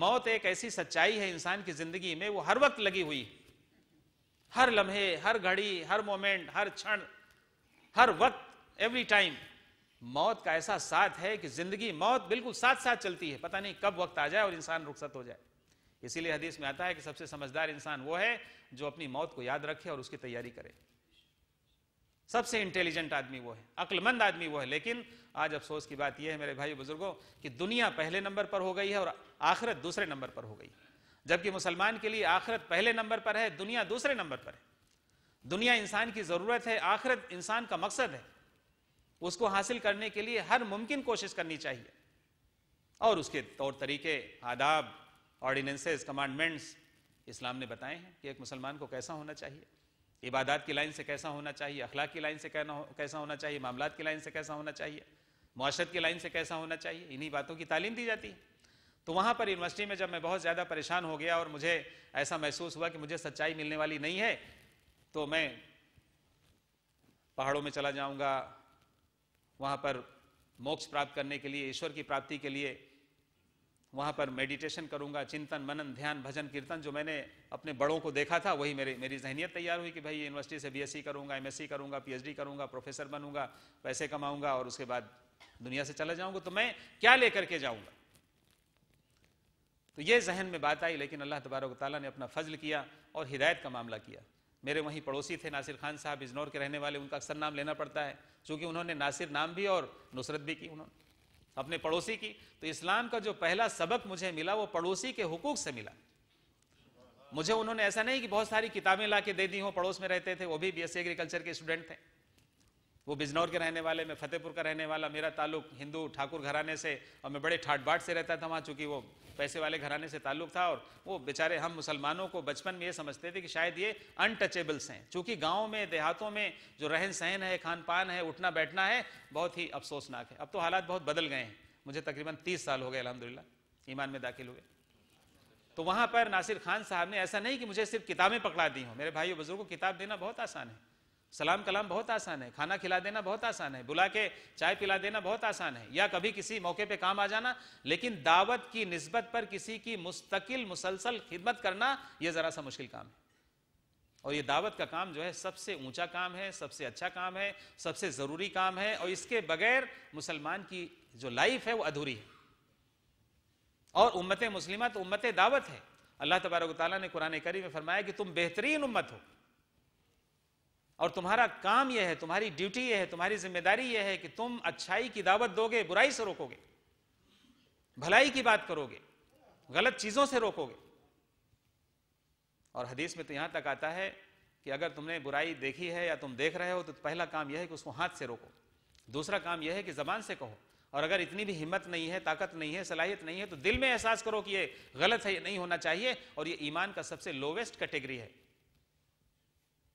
मौत एक ऐसी सच्चाई है इंसान की ज़िंदगी में वो हर वक्त लगी हुई हर लम्हे हर घड़ी हर मोमेंट हर क्षण हर वक्त एवरी टाइम मौत का ऐसा साथ है कि जिंदगी मौत बिल्कुल साथ साथ चलती है पता नहीं कब वक्त आ जाए और इंसान रुखसत हो जाए इसीलिए हदीस में आता है कि सबसे समझदार इंसान वो है जो अपनी मौत को याद रखे और उसकी तैयारी करे सबसे इंटेलिजेंट आदमी वो है अक्लमंद आदमी वो है लेकिन आज अफसोस की बात यह है मेरे भाई बुजुर्गों कि दुनिया पहले नंबर पर हो गई है और आखिरत दूसरे नंबर पर हो गई जबकि मुसलमान के लिए आखिरत पहले नंबर पर है दुनिया दूसरे नंबर पर है दुनिया इंसान की ज़रूरत है आखिरत इंसान का मकसद है उसको हासिल करने के लिए हर मुमकिन कोशिश करनी चाहिए और उसके तौर तरीके आदाब ऑर्डिनेंसेस कमांडमेंट्स इस्लाम ने बताए हैं कि एक मुसलमान को कैसा होना चाहिए इबादत की लाइन से कैसा होना चाहिए अखलाक की लाइन से कहना कैसा होना चाहिए मामला की लाइन से कैसा होना चाहिए माशरत की लाइन से कैसा होना चाहिए इन्हीं बातों की तालीम दी जाती है तो वहाँ पर यूनिवर्सिटी में जब मैं बहुत ज़्यादा परेशान हो गया और मुझे ऐसा महसूस हुआ कि मुझे सच्चाई मिलने वाली नहीं है तो मैं पहाड़ों में चला जाऊँगा वहाँ पर मोक्ष प्राप्त करने के लिए ईश्वर की प्राप्ति के लिए वहाँ पर मेडिटेशन करूँगा चिंतन मनन ध्यान भजन कीर्तन जो मैंने अपने बड़ों को देखा था वही मेरे मेरी जहनीत तैयार हुई कि भाई यूनिवर्सिटी से बीएससी करूँगा एमएससी करूँगा पीएचडी करूँगा प्रोफेसर बनूंगा पैसे कमाऊँगा और उसके बाद दुनिया से चला जाऊँगा तो मैं क्या लेकर के जाऊँगा तो ये जहन में बात आई लेकिन अल्लाह तबारक ताली ने अपना फजल किया और हिदायत का मामला किया मेरे वहीं पड़ोसी थे नासिर खान साहब बिजनौर के रहने वाले उनका अक्सर नाम लेना पड़ता है चूंकि उन्होंने नासिर नाम भी और नुसरत भी की उन्होंने अपने पड़ोसी की तो इस्लाम का जो पहला सबक मुझे मिला वो पड़ोसी के हुकूक से मिला मुझे उन्होंने ऐसा नहीं कि बहुत सारी किताबें ला के दे दी हों पड़ोस में रहते थे वो भी बी एग्रीकल्चर के स्टूडेंट थे वो बिजनौर के रहने वाले मैं फतेहपुर का रहने वाला मेरा ताल्लुक हिंदू ठाकुर घराने से और मैं बड़े ठाट बाट से रहता था वहाँ चूँकि वो पैसे वाले घराने से ताल्लुक था और वो बेचारे हम मुसलमानों को बचपन में ये समझते थे कि शायद ये अनटचेबल्स हैं चूँकि गाँव में देहातों में जो रहन सहन है खान पान है उठना बैठना है बहुत ही अफसोसनाक है अब तो हालात बहुत बदल गए हैं मुझे तकरीबन तीस साल हो गए अलहमदिल्ला ईमान में दाखिल हुए तो वहाँ पर नासिर खान साहब ने ऐसा नहीं कि मुझे सिर्फ किताबें पकड़ा दी हों मेरे भाई बुजुर्ग को किताब देना बहुत आसान है सलाम कलाम बहुत आसान है खाना खिला देना बहुत आसान है बुला के चाय पिला देना बहुत आसान है या कभी किसी मौके पे काम आ जाना लेकिन दावत की नस्बत पर किसी की मुस्तकिल मुसलसल खिदमत करना यह ज़रा सा मुश्किल काम है और ये दावत का काम जो है सबसे ऊंचा काम है सबसे अच्छा काम है सबसे ज़रूरी काम है और इसके बगैर मुसलमान की जो लाइफ है वो अधूरी है और उम्मत मुस्लिम तो उम्मत दावत है अल्लाह तबारक ने कुरान करी में फरमाया कि तुम बेहतरीन उम्मत हो और तुम्हारा काम यह है तुम्हारी ड्यूटी यह है तुम्हारी जिम्मेदारी यह है कि तुम अच्छाई की दावत दोगे बुराई से रोकोगे भलाई की बात करोगे गलत चीजों से रोकोगे और हदीस में तो यहां तक आता है कि अगर तुमने बुराई देखी है या तुम देख रहे हो तो पहला काम यह है कि उसको हाथ से रोको दूसरा काम यह है कि जबान से कहो और अगर इतनी भी हिम्मत नहीं है ताकत नहीं है सलाहियत नहीं है तो दिल में एहसास करो कि ये गलत है ये नहीं होना चाहिए और ये ईमान का सबसे लोवेस्ट कैटेगरी है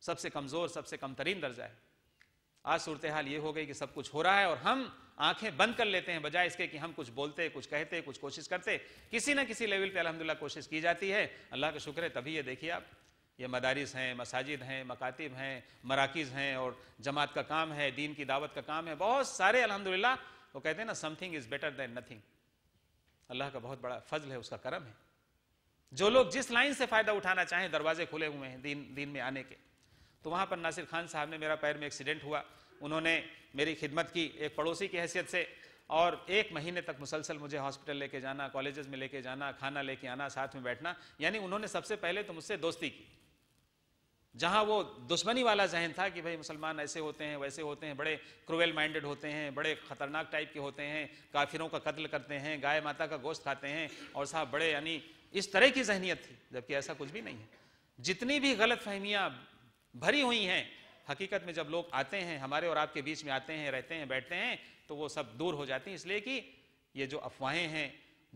सबसे कमजोर सबसे कमतरीन दर्जा है आज सूरत हाल ये हो गई कि सब कुछ हो रहा है और हम आंखें बंद कर लेते हैं बजाय इसके कि हम कुछ बोलते कुछ कहते कुछ कोशिश करते किसी ना किसी लेवल पे अलहमदिल्ला कोशिश की जाती है अल्लाह का शुक्र है तभी ये देखिए आप ये मदारिस हैं मसाजिद हैं मकातिब हैं मराकज़ हैं और जमात का काम है दीन की दावत का काम है बहुत सारे अलहमदिल्ला वो कहते हैं ना something is better than nothing अल्लाह का बहुत बड़ा फजल है उसका करम है जो लोग जिस लाइन से फ़ायदा उठाना चाहें दरवाजे खुले हुए हैं दीन दीन में आने के तो वहाँ पर नासिर खान साहब ने मेरा पैर में एक्सीडेंट हुआ उन्होंने मेरी खिदमत की एक पड़ोसी की हैसियत से और एक महीने तक मुसलसल मुझे हॉस्पिटल लेके जाना कॉलेजेस में लेके जाना खाना लेके आना साथ में बैठना यानी उन्होंने सबसे पहले तो मुझसे दोस्ती की जहाँ वो दुश्मनी वाला जहन था कि भाई मुसलमान ऐसे होते हैं वैसे होते हैं बड़े क्रूएल माइंडेड होते हैं बड़े खतरनाक टाइप के होते हैं काफिरों का कत्ल करते हैं गाय माता का गोश्त खाते हैं और साहब बड़े यानी इस तरह की जहनीत थी जबकि ऐसा कुछ भी नहीं है जितनी भी गलत फहमियाँ भरी हुई हैं हकीकत में जब लोग आते हैं हमारे और आपके बीच में आते हैं रहते हैं बैठते हैं तो वो सब दूर हो जाती हैं इसलिए कि ये जो अफवाहें हैं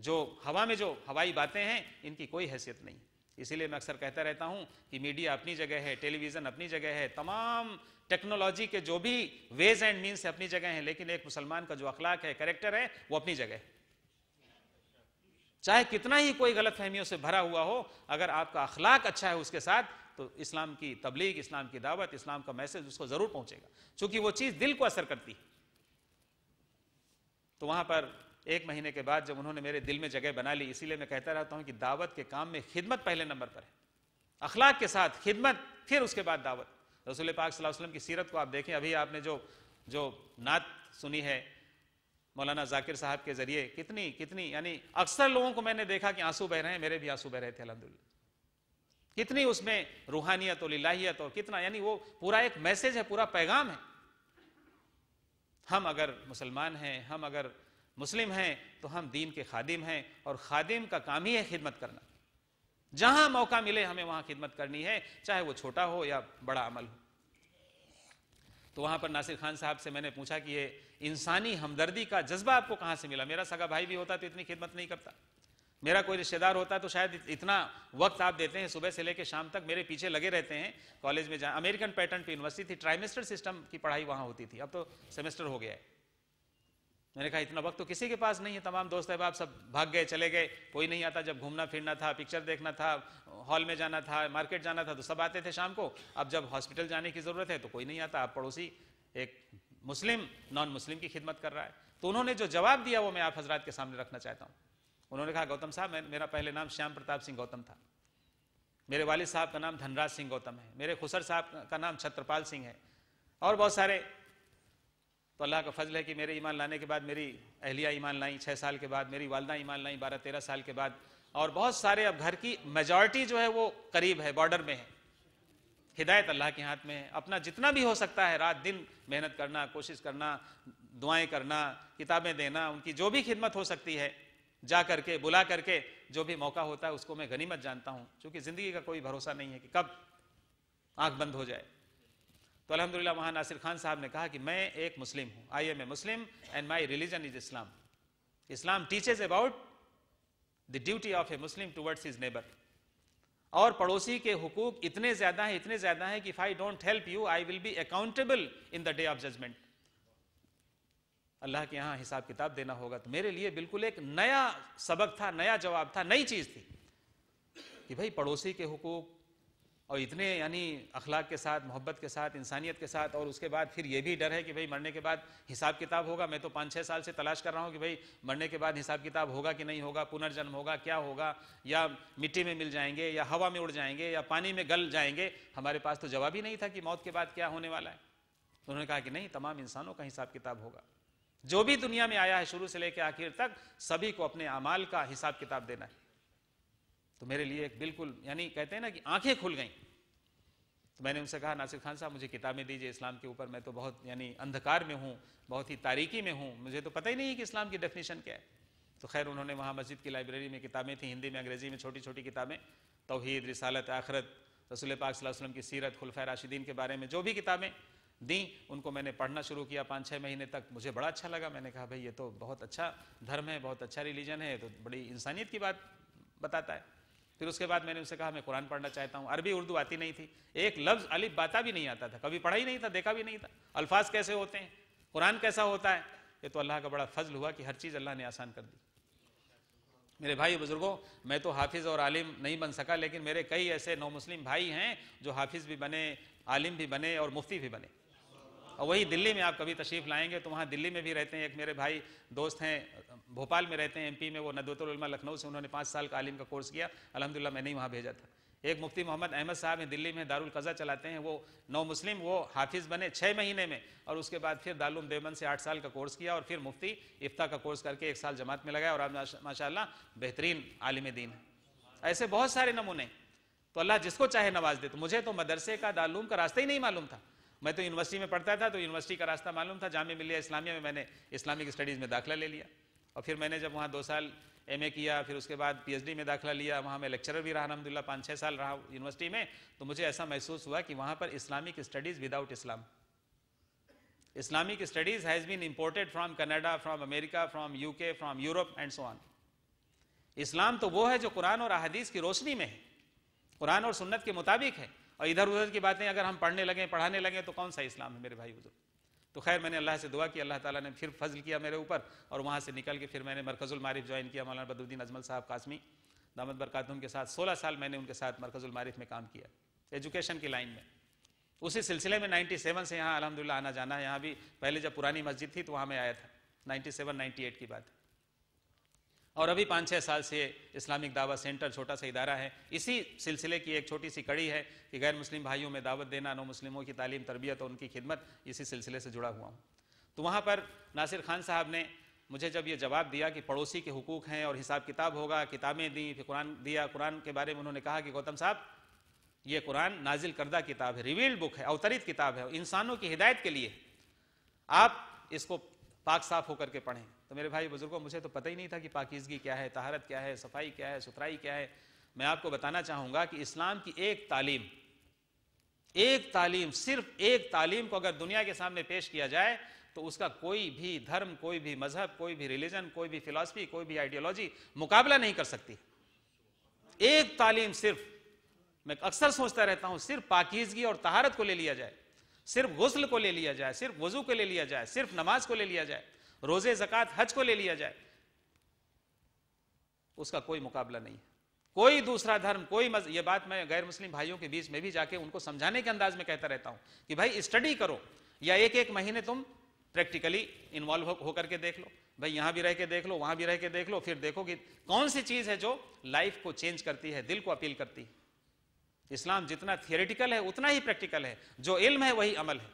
जो हवा में जो हवाई बातें हैं इनकी कोई हैसियत नहीं इसीलिए मैं अक्सर कहता रहता हूँ कि मीडिया अपनी जगह है टेलीविज़न अपनी जगह है तमाम टेक्नोलॉजी के जो भी वेज एंड मीन्स है अपनी जगह है लेकिन एक मुसलमान का जो अखलाक है करेक्टर है वो अपनी जगह है चाहे कितना ही कोई गलत फहमियों से भरा हुआ हो अगर आपका अखलाक अच्छा है उसके साथ तो इस्लाम की तबलीग इस्लाम की दावत इस्लाम का मैसेज उसको ज़रूर पहुंचेगा चूंकि वो चीज़ दिल को असर करती है तो वहां पर एक महीने के बाद जब उन्होंने मेरे दिल में जगह बना ली इसीलिए मैं कहता रहता हूं कि दावत के काम में खिदमत पहले नंबर पर है अखलाक के साथ खिदमत फिर उसके बाद दावत रसूल पाक वसलम की सीरत को आप देखें अभी आपने जो जो नात सुनी है मौलाना जाकिर साहब के ज़रिए कितनी कितनी यानी अक्सर लोगों को मैंने देखा कि आंसू बह रहे हैं मेरे भी आंसू बह रहे थे अलहमदिल्ला कितनी उसमें रूहानियत और लाहियत और कितना यानी वो पूरा एक मैसेज है पूरा पैगाम है हम अगर मुसलमान हैं हम अगर मुस्लिम हैं तो हम दीन के खादिम हैं और खादिम का काम ही है खिदमत करना जहां मौका मिले हमें वहां खिदमत करनी है चाहे वो छोटा हो या बड़ा अमल हो तो वहां पर नासिर खान साहब से मैंने पूछा कि ये इंसानी हमदर्दी का जज्बा आपको कहां से मिला मेरा सगा भाई भी होता तो इतनी खिदमत नहीं करता मेरा कोई रिश्तेदार होता तो शायद इतना वक्त आप देते हैं सुबह से लेकर शाम तक मेरे पीछे लगे रहते हैं कॉलेज में जहाँ अमेरिकन पैटर्न पर यूनिवर्सिटी थी ट्राइमेस्टर सिस्टम की पढ़ाई वहाँ होती थी अब तो सेमेस्टर हो गया है मैंने कहा इतना वक्त तो किसी के पास नहीं है तमाम दोस्त अहबाब सब भाग गए चले गए कोई नहीं आता जब घूमना फिरना था पिक्चर देखना था हॉल में जाना था मार्केट जाना था तो सब आते थे शाम को अब जब हॉस्पिटल जाने की ज़रूरत है तो कोई नहीं आता आप पड़ोसी एक मुस्लिम नॉन मुस्लिम की खिदमत कर रहा है तो उन्होंने जो जवाब दिया वो मैं आप हजरात के सामने रखना चाहता हूँ उन्होंने कहा गौतम साहब मेरा पहले नाम श्याम प्रताप सिंह गौतम था मेरे वालिद साहब का नाम धनराज सिंह गौतम है मेरे खुसर साहब का नाम छत्रपाल सिंह है और बहुत सारे तो अल्लाह का फजल है कि मेरे ईमान लाने के बाद मेरी अहलिया ईमान लाई छः साल के बाद मेरी वालदा ईमान लाई बारह तेरह साल के बाद और बहुत सारे अब घर की मेजॉरिटी जो है वो करीब है बॉर्डर में है हिदायत अल्लाह के हाथ में है अपना जितना भी हो सकता है रात दिन मेहनत करना कोशिश करना दुआएं करना किताबें देना उनकी जो भी खिदमत हो सकती है जा करके बुला करके जो भी मौका होता है उसको मैं गनीमत जानता हूं क्योंकि जिंदगी का कोई भरोसा नहीं है कि कब आंख बंद हो जाए तो अलहमदिल्ला वहां नासिर खान साहब ने कहा कि मैं एक मुस्लिम हूं I am a Muslim and my religion is Islam Islam teaches about the duty of a Muslim towards is neighbour और पड़ोसी के हकूक इतने ज्यादा हैं इतने ज्यादा हैं कि if I don't help you I will be accountable in the day of judgement अल्लाह के यहाँ हिसाब किताब देना होगा तो मेरे लिए बिल्कुल एक नया सबक था नया जवाब था नई चीज़ थी कि भाई पड़ोसी के हकूक और इतने यानी अखलाक के साथ मोहब्बत के साथ इंसानियत के साथ और उसके बाद फिर ये भी डर है कि भाई मरने के बाद हिसाब किताब होगा मैं तो पाँच छः साल से तलाश कर रहा हूँ कि भाई मरने के बाद हिसाब किताब होगा कि नहीं होगा पुनर्जन्म होगा क्या होगा या मिट्टी में मिल जाएंगे या हवा में उड़ जाएंगे या पानी में गल जाएंगे हमारे पास तो जवाब ही नहीं था कि मौत के बाद क्या होने वाला है उन्होंने कहा कि नहीं तमाम इंसानों का हिसाब किताब होगा जो भी दुनिया में आया है शुरू से लेकर आखिर तक सभी को अपने अमाल का हिसाब किताब देना है तो मेरे लिए एक बिल्कुल यानी कहते हैं ना कि आंखें खुल गई तो मैंने उनसे कहा नासिर खान साहब मुझे किताबें दीजिए इस्लाम के ऊपर मैं तो बहुत यानी अंधकार में हूँ बहुत ही तारीकी में हूँ मुझे तो पता ही नहीं है कि इस्लाम की डेफिनेशन क्या है तो खैर उन्होंने वहाँ मस्जिद की लाइब्रेरी में किताबें थी हिंदी में अंग्रेजी में छोटी छोटी किताबें तोहहीद रिसालत आखरत रसूल पाक वसलम की सीरत खुलफ़ राशिदीन के बारे में जो भी किताबें दी उनको मैंने पढ़ना शुरू किया पाँच छः महीने तक मुझे बड़ा अच्छा लगा मैंने कहा भाई ये तो बहुत अच्छा धर्म है बहुत अच्छा रिलीजन है तो बड़ी इंसानियत की बात बताता है फिर उसके बाद मैंने उनसे कहा मैं कुरान पढ़ना चाहता हूँ अरबी उर्दू आती नहीं थी एक लफ्ज़ अली बाता भी नहीं आता था कभी पढ़ा ही नहीं था देखा भी नहीं था अल्फाज कैसे होते हैं कुरान कैसा होता है ये तो अल्लाह का बड़ा फजल हुआ कि हर चीज़ अल्लाह ने आसान कर दी मेरे भाई बुजुर्गों मैं तो हाफिज़ और आलिम नहीं बन सका लेकिन मेरे कई ऐसे नौ मुस्लिम भाई हैं जो हाफिज़ भी बने आलिम भी बने और मुफ्ती भी बने और वही दिल्ली में आप कभी तशरीफ़ लाएंगे तो वहाँ दिल्ली में भी रहते हैं एक मेरे भाई दोस्त हैं भोपाल में रहते हैं एमपी में वो नदवतुलमा लखनऊ से उन्होंने पाँच साल का आलिम का कोर्स किया अलहमदिल्ला मैंने ही वहाँ भेजा था एक मुफ्ती मोहम्मद अहमद साहब हैं दिल्ली में दारुल कज़ा चलाते हैं वो नौ मुस्लिम वो हाफिज़ बने छः महीने में और उसके बाद फिर दारुल देवन से आठ साल का कोर्स किया और फिर मुफ्ती इफ्ता का कोर्स करके एक साल जमात में लगाया और आज माशाला बेहतरीन आलिम दीन है ऐसे बहुत सारे नमूने तो अल्लाह जिसको चाहे नवाज दे तो मुझे तो मदरसे का दारूम का रास्ता ही नहीं मालूम था मैं तो यूनिवर्सिटी में पढ़ता था तो यूनिवर्सिटी का रास्ता मालूम था जाम मिलिया इस्लामिया में मैंने इस्लामिक स्टडीज़ में दाखिला ले लिया और फिर मैंने जब वहाँ दो साल एम किया फिर उसके बाद पी में दाखिला लिया वहाँ मैं लेक्चरर भी रहा अलहमदिल्ला पाँच छः साल रहा यूनिवर्सिटी में तो मुझे ऐसा महसूस हुआ कि वहाँ पर Islamic studies without Islam Islamic studies has been imported from Canada from America from UK from Europe and so on Islam तो वो है जो कुरान और अहदीस की रोशनी में है कुरान और सुन्नत के मुताबिक है और इधर उधर की बातें अगर हम पढ़ने लगे पढ़ाने लगे तो कौन सा इस्लाम है मेरे भाई बुजुर्ग तो खैर मैंने अल्लाह से दुआ की अल्लाह ताला ने फिर फजल किया मेरे ऊपर और वहाँ से निकल के फिर मैंने मरकज़ुल मारिफ ज्वाइन किया मौलाना बदुद्दीन अजमल साहब कासमी दामद बरकातुम के साथ सोलह साल मैंने उनके साथ मरकज़ुल मारिफ में काम किया एजुकेशन की लाइन में उसी सिलसिले में 97 से यहाँ अलहमदिल्ला आना जाना है यहाँ भी पहले जब पुरानी मस्जिद थी तो वहाँ मैं आया था नाइन्टी एट की बात है और अभी पाँच छः साल से इस्लामिक दावा सेंटर छोटा सा इदारा है इसी सिलसिले की एक छोटी सी कड़ी है कि गैर मुस्लिम भाइयों में दावत देना नौ मुस्लिमों की तालीम तरबियत और उनकी खिदमत इसी सिलसिले से जुड़ा हुआ हूँ तो वहाँ पर नासिर खान साहब ने मुझे जब ये जवाब दिया कि पड़ोसी के हकूक़ हैं और हिसाब किताब होगा किताबें दी फिर कुरान दिया कुरान के बारे में उन्होंने कहा कि गौतम साहब ये कुरान नाजिल करदा किताब है रिवील्ड बुक है अवतरित किताब है इंसानों की हिदायत के लिए आप इसको पाक साफ होकर के पढ़ें तो मेरे भाई बुजुर्गों मुझे तो पता ही नहीं था कि पाकिजगी क्या है तहारत क्या है सफाई क्या है सुथराई क्या है मैं आपको बताना चाहूंगा कि इस्लाम की एक तालीम एक तालीम सिर्फ एक तालीम को अगर दुनिया के सामने पेश किया जाए तो उसका कोई भी धर्म कोई भी मजहब कोई भी रिलीजन कोई भी फिलोसफी कोई भी आइडियोलॉजी मुकाबला नहीं कर सकती एक तालीम सिर्फ मैं अक्सर सोचता रहता हूं सिर्फ पाकिजगी और तहारत को ले लिया जाए सिर्फ गसल को ले लिया जाए सिर्फ वजू को ले लिया जाए सिर्फ नमाज को ले लिया जाए रोजे जक़ात हज को ले लिया जाए उसका कोई मुकाबला नहीं है कोई दूसरा धर्म कोई मज ये बात मैं गैर मुस्लिम भाइयों के बीच में भी जाके उनको समझाने के अंदाज में कहता रहता हूं कि भाई स्टडी करो या एक एक महीने तुम प्रैक्टिकली इन्वॉल्व होकर हो के देख लो भाई यहां भी रह के देख लो वहां भी रह के देख लो फिर देखो कि कौन सी चीज है जो लाइफ को चेंज करती है दिल को अपील करती है इस्लाम जितना थियोरिटिकल है उतना ही प्रैक्टिकल है जो इल्म है वही अमल है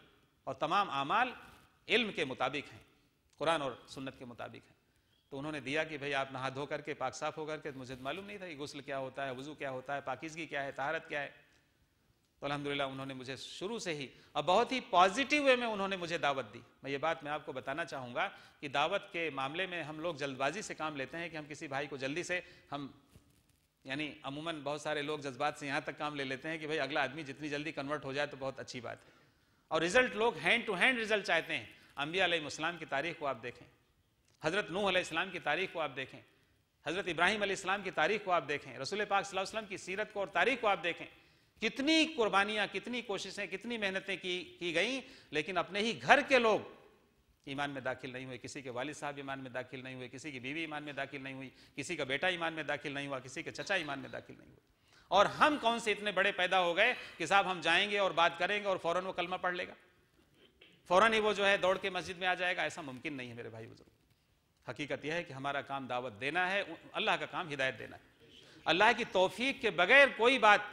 और तमाम अमाल इल्म के मुताबिक हैं कुरान और सुन्नत के मुताबिक है तो उन्होंने दिया कि भाई आप नहा धो करके पाक साफ होकर के तो मुझे तो मालूम नहीं था कि गसल क्या होता है वज़ू क्या होता है पाकिजगी क्या है तहारत क्या है तो अलहमदिल्ला उन्होंने मुझे शुरू से ही और बहुत ही पॉजिटिव वे में उन्होंने मुझे दावत दी मैं ये बात मैं आपको बताना चाहूँगा कि दावत के मामले में हम लोग जल्दबाजी से काम लेते हैं कि हम किसी भाई को जल्दी से हम यानी अमूमन बहुत सारे लोग जज्बात से यहाँ तक काम ले लेते हैं कि भाई अगला आदमी जितनी जल्दी कन्वर्ट हो जाए तो बहुत अच्छी बात है और रिजल्ट लोग हैंड टू हैंड रिजल्ट चाहते हैं अम्बिया अलैहिस्सलाम की तारीख को आप देखें हज़रत नूह अलैहिस्सलाम की तारीख को आप देखें हज़रत इब्राहिम अलैहिस्सलाम की तारीख को आप देखें रसूल पाक वसल्लम की सीरत को और तारीख को आप देखें कितनी कुर्बानियाँ कितनी कोशिशें कितनी मेहनतें की की गई लेकिन अपने ही घर के लोग ईमान में दाखिल नहीं हुए किसी के वालिद साहब ईमान में दाखिल नहीं हुए किसी की बीवी ईमान में दाखिल नहीं हुई किसी का बेटा ईमान में दाखिल नहीं हुआ किसी के चचा ईमान में दाखिल नहीं हुआ और हम कौन से इतने बड़े पैदा हो गए कि साहब हम जाएंगे और बात करेंगे और फौरन वो कलमा पढ़ लेगा फौरन ही वो जो है दौड़ के मस्जिद में आ जाएगा ऐसा मुमकिन नहीं है मेरे भाई बुजुर्ग हकीकत यह है कि हमारा काम दावत देना है अल्लाह का काम हिदायत देना है अल्लाह की तोफीक के बगैर कोई बात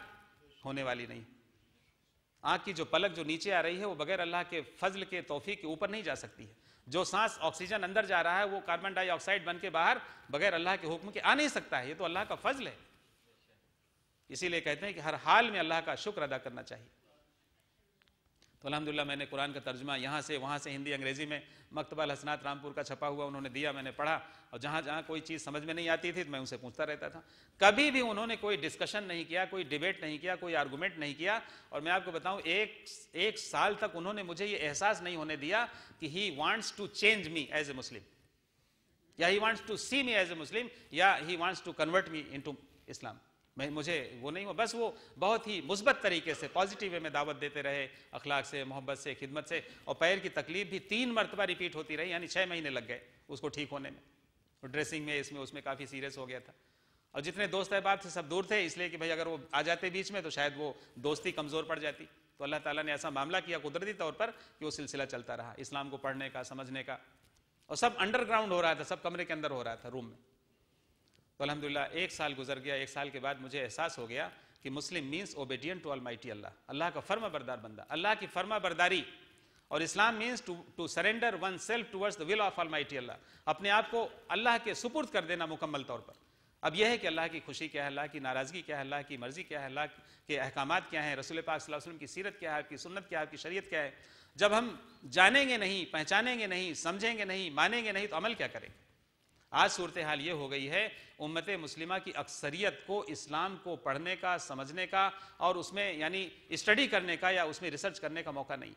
होने वाली नहीं आँख की जो पलक जो नीचे आ रही है वो बगैर अल्लाह के फजल के तोहफे के ऊपर नहीं जा सकती है जो सांस ऑक्सीजन अंदर जा रहा है वो कार्बन डाइऑक्साइड बन के बाहर बगैर अल्लाह के हुक्म के आ नहीं सकता है ये तो अल्लाह का फजल है इसीलिए कहते हैं कि हर हाल में अल्लाह का शुक्र अदा करना चाहिए तो अलहमदिल्ला मैंने कुरान का तर्जमा यहाँ से वहाँ से हिंदी अंग्रेज़ी में मकतबाल हसनात रामपुर का छपा हुआ उन्होंने दिया मैंने पढ़ा और जहाँ जहाँ कोई चीज़ समझ में नहीं आती थी तो मैं उनसे पूछता रहता था कभी भी उन्होंने कोई डिस्कशन नहीं किया कोई डिबेट नहीं किया कोई आर्गूमेंट नहीं किया और मैं आपको बताऊँ एक एक साल तक उन्होंने मुझे ये एहसास नहीं होने दिया कि he wants to change me as a Muslim या he wants to see me as a Muslim या he wants to convert me in Islam मैं मुझे वो नहीं हो बस वो बहुत ही मुस्बत तरीके से पॉजिटिव वे में दावत देते रहे अखलाक से मोहब्बत से खिदमत से और पैर की तकलीफ भी तीन मरतबा रिपीट होती रही यानी छः महीने लग गए उसको ठीक होने में तो ड्रेसिंग में इसमें उसमें काफ़ी सीरियस हो गया था और जितने दोस्त अहबाब थे सब दूर थे इसलिए कि भाई अगर वो आ जाते बीच में तो शायद वो दोस्ती कमज़ोर पड़ जाती तो अल्लाह ताला ने ऐसा मामला किया कुदरती तौर पर कि वो सिलसिला चलता रहा इस्लाम को पढ़ने का समझने का और सब अंडरग्राउंड हो रहा था सब कमरे के अंदर हो रहा था रूम में तो अलहमदिल्ला एक साल गुजर गया एक साल के बाद मुझे एहसास हो गया कि Muslim means obedient to almighty Allah अल्लाह का फर्मा बरदार बंदा अल्लाह की फर्मा बरदारी और Islam means to to surrender one self towards the will of almighty Allah अपने आप को अल्लाह के सुपुर्द कर देना मुकम्मल तौर पर अब यह है कि अल्लाह की खुशी क्या है अल्लाह की नाराज़गी क्या है अल्लाह की मर्ज़ी क्या है अल्लाह के अहकाम क्या हैं रसूल पाक वसल्लम की सीरत क्या है आपकी सुन्नत क्या है आपकी शरीयत क्या है जब हम जानेंगे नहीं पहचानेंगे नहीं समझेंगे नहीं मानेंगे नहीं तो अमल क्या करेंगे आज सूरत हाल ये हो गई है उम्मत मुस्लिमा की अक्सरियत को इस्लाम को पढ़ने का समझने का और उसमें यानी स्टडी करने का या उसमें रिसर्च करने का मौका नहीं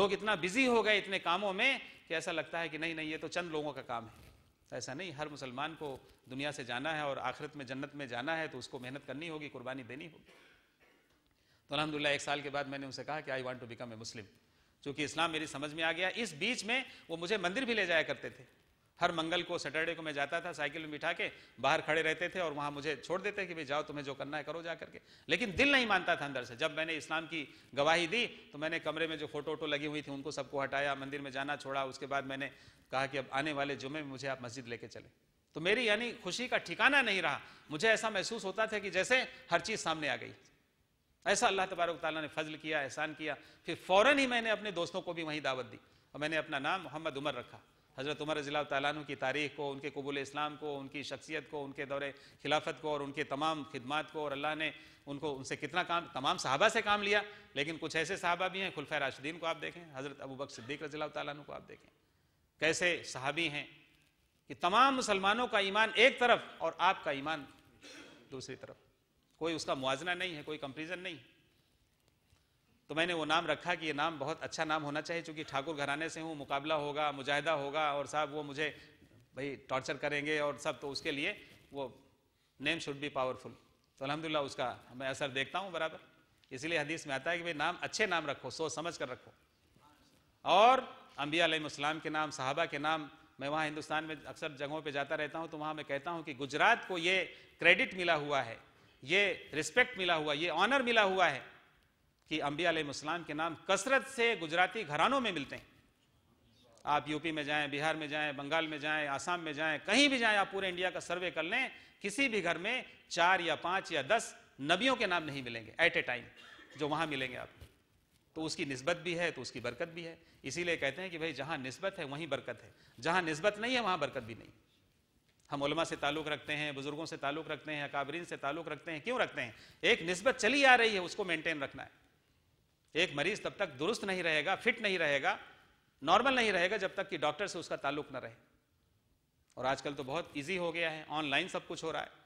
लोग इतना बिजी हो गए इतने कामों में कि ऐसा लगता है कि नहीं नहीं ये तो चंद लोगों का काम है ऐसा नहीं हर मुसलमान को दुनिया से जाना है और आखिरत में जन्नत में जाना है तो उसको मेहनत करनी होगी कुर्बानी देनी होगी तो अलहमदिल्ला एक साल के बाद मैंने उनसे कहा कि I want to become a Muslim चूंकि इस्लाम मेरी समझ में आ गया इस बीच में वो मुझे मंदिर भी ले जाया करते थे हर मंगल को सैटरडे को मैं जाता था साइकिल में बिठा के बाहर खड़े रहते थे और वहां मुझे छोड़ देते कि भाई जाओ तुम्हें जो करना है करो जा करके लेकिन दिल नहीं मानता था अंदर से जब मैंने इस्लाम की गवाही दी तो मैंने कमरे में जो फोटो वोटो लगी हुई थी उनको सबको हटाया मंदिर में जाना छोड़ा उसके बाद मैंने कहा कि अब आने वाले जुमे में मुझे आप मस्जिद लेके चले तो मेरी यानी खुशी का ठिकाना नहीं रहा मुझे ऐसा महसूस होता था कि जैसे हर चीज़ सामने आ गई ऐसा अल्लाह तबारक ताली ने फजल किया एहसान किया फिर फ़ौरन ही मैंने अपने दोस्तों को भी वहीं दावत दी और मैंने अपना नाम मोहम्मद उमर रखा हज़रत उमर रजील तैन की तारीख को उनके कबूल इस्लाम को उनकी शख्सियत को उनके दौरे खिलाफत को और उनके तमाम खिदमत को और अल्लाह ने उनको उनसे कितना काम तमाम साहबा से काम लिया लेकिन कुछ ऐसे साहबा भी हैं खुलफ़ राशिदीन को आप देखें हज़रत अबू बक सिद्दीक रजील तैन को आप देखें कैसे साहबी हैं कि तमाम मुसलमानों का ईमान एक तरफ और आपका ईमान दूसरी तरफ कोई उसका मुआजना नहीं है कोई कंपेरिजन नहीं है तो मैंने वो नाम रखा कि ये नाम बहुत अच्छा नाम होना चाहिए चूँकि ठाकुर घराने से हूँ मुकाबला होगा मुजाहिदा होगा और साहब वो मुझे भाई टॉर्चर करेंगे और सब तो उसके लिए वो नेम शुड बी पावरफुल तो अलहमदिल्ला उसका मैं असर देखता हूँ बराबर इसीलिए हदीस में आता है कि भाई नाम अच्छे नाम रखो सोच समझ कर रखो और अम्बिया के नाम साहबा के नाम मैं वहाँ हिंदुस्तान में अक्सर जगहों पर जाता रहता हूँ तो वहाँ मैं कहता हूँ कि गुजरात को ये क्रेडिट मिला हुआ है ये रिस्पेक्ट मिला हुआ ये ऑनर मिला हुआ है कि अम्बिया अलैहिस्सलाम के नाम कसरत से गुजराती घरानों में मिलते हैं आप यूपी में जाएं बिहार में जाएं बंगाल में जाएं आसाम में जाएं कहीं भी जाएं आप पूरे इंडिया का सर्वे कर लें किसी भी घर में चार या पांच या दस नबियों के नाम नहीं मिलेंगे एट ए टाइम जो वहां मिलेंगे आपको तो उसकी नस्बत भी है तो उसकी बरकत भी है इसीलिए कहते हैं कि भाई जहां नस्बत है वहीं बरकत है जहां नस्बत नहीं है वहां बरकत भी नहीं हम उलमा से ताल्लुक़ रखते हैं बुज़ुर्गों से ताल्लुक़ रखते हैं अकाबरीन से ताल्लुक़ रखते हैं क्यों रखते हैं एक नस्बत चली आ रही है उसको मेंटेन रखना है एक मरीज तब तक दुरुस्त नहीं रहेगा फिट नहीं रहेगा नॉर्मल नहीं रहेगा जब तक कि डॉक्टर से उसका ताल्लुक न रहे और आजकल तो बहुत ईजी हो गया है ऑनलाइन सब कुछ हो रहा है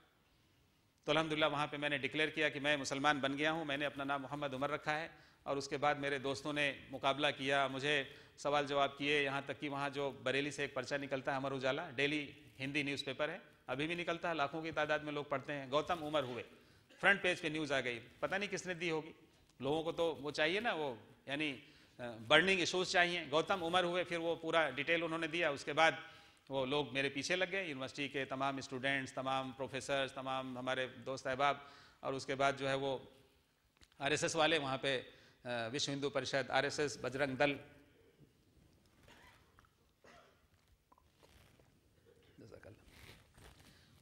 तो अलहमदिल्ला वहाँ पे मैंने डिक्लेयर किया कि मैं मुसलमान बन गया हूँ मैंने अपना नाम मोहम्मद उमर रखा है और उसके बाद मेरे दोस्तों ने मुकाबला किया मुझे सवाल जवाब किए यहाँ तक कि वहाँ जो बरेली से एक पर्चा निकलता है अमर उजाला डेली हिंदी न्यूज़पेपर है अभी भी निकलता है लाखों की तादाद में लोग पढ़ते हैं गौतम उमर हुए फ्रंट पेज पे न्यूज़ आ गई पता नहीं किसने दी होगी लोगों को तो वो चाहिए ना वो यानी बर्निंग इशूज़ चाहिए गौतम उमर हुए फिर वो पूरा डिटेल उन्होंने दिया उसके बाद वो लोग मेरे पीछे लग गए यूनिवर्सिटी के तमाम स्टूडेंट्स तमाम प्रोफेसर तमाम हमारे दोस्त अहबाब और उसके बाद जो है वो आर वाले वहाँ पे विश्व हिंदू परिषद आर बजरंग दल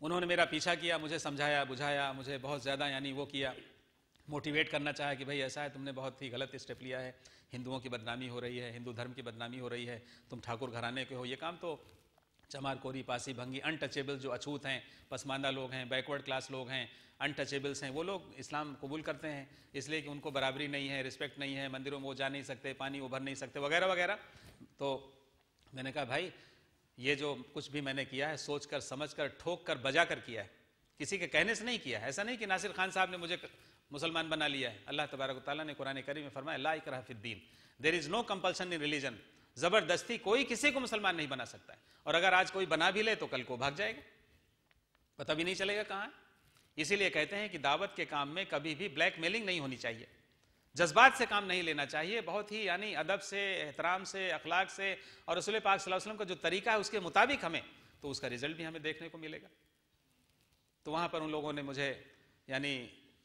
उन्होंने मेरा पीछा किया मुझे समझाया बुझाया मुझे बहुत ज़्यादा यानी वो किया मोटिवेट करना चाहे कि भाई ऐसा है तुमने बहुत ही गलत स्टेप लिया है हिंदुओं की बदनामी हो रही है हिंदू धर्म की बदनामी हो रही है तुम ठाकुर घराने के हो ये काम तो चमार कोरी पासी भंगी अनटचेबल जो अछूत हैं पसमानदा लोग हैं बैकवर्ड क्लास लोग हैं अनटचेबल्स हैं वो लोग इस्लाम कबूल करते हैं इसलिए कि उनको बराबरी नहीं है रिस्पेक्ट नहीं है मंदिरों में वो जा नहीं सकते पानी उभर नहीं सकते वगैरह वगैरह तो मैंने कहा भाई ये जो कुछ भी मैंने किया है सोच कर समझ कर ठोक कर बजा कर किया है किसी के कहने से नहीं किया है ऐसा नहीं कि नासिर खान साहब ने मुझे मुसलमान बना लिया है अल्लाह तबारक ने कुरान करी में फरमाया ला इकराफिद्दीन there is no compulsion in religion ज़बरदस्ती कोई किसी को मुसलमान नहीं बना सकता है और अगर आज कोई बना भी ले तो कल को भाग जाएगा पता भी नहीं चलेगा कहाँ इसीलिए कहते हैं कि दावत के काम में कभी भी ब्लैक मेलिंग नहीं होनी चाहिए जज्बात से काम नहीं लेना चाहिए बहुत ही यानी अदब से एहतराम से अखलाक से और रसूल पाक वसलम का जो तरीका है उसके मुताबिक हमें तो उसका रिजल्ट भी हमें देखने को मिलेगा तो वहाँ पर उन लोगों ने मुझे यानी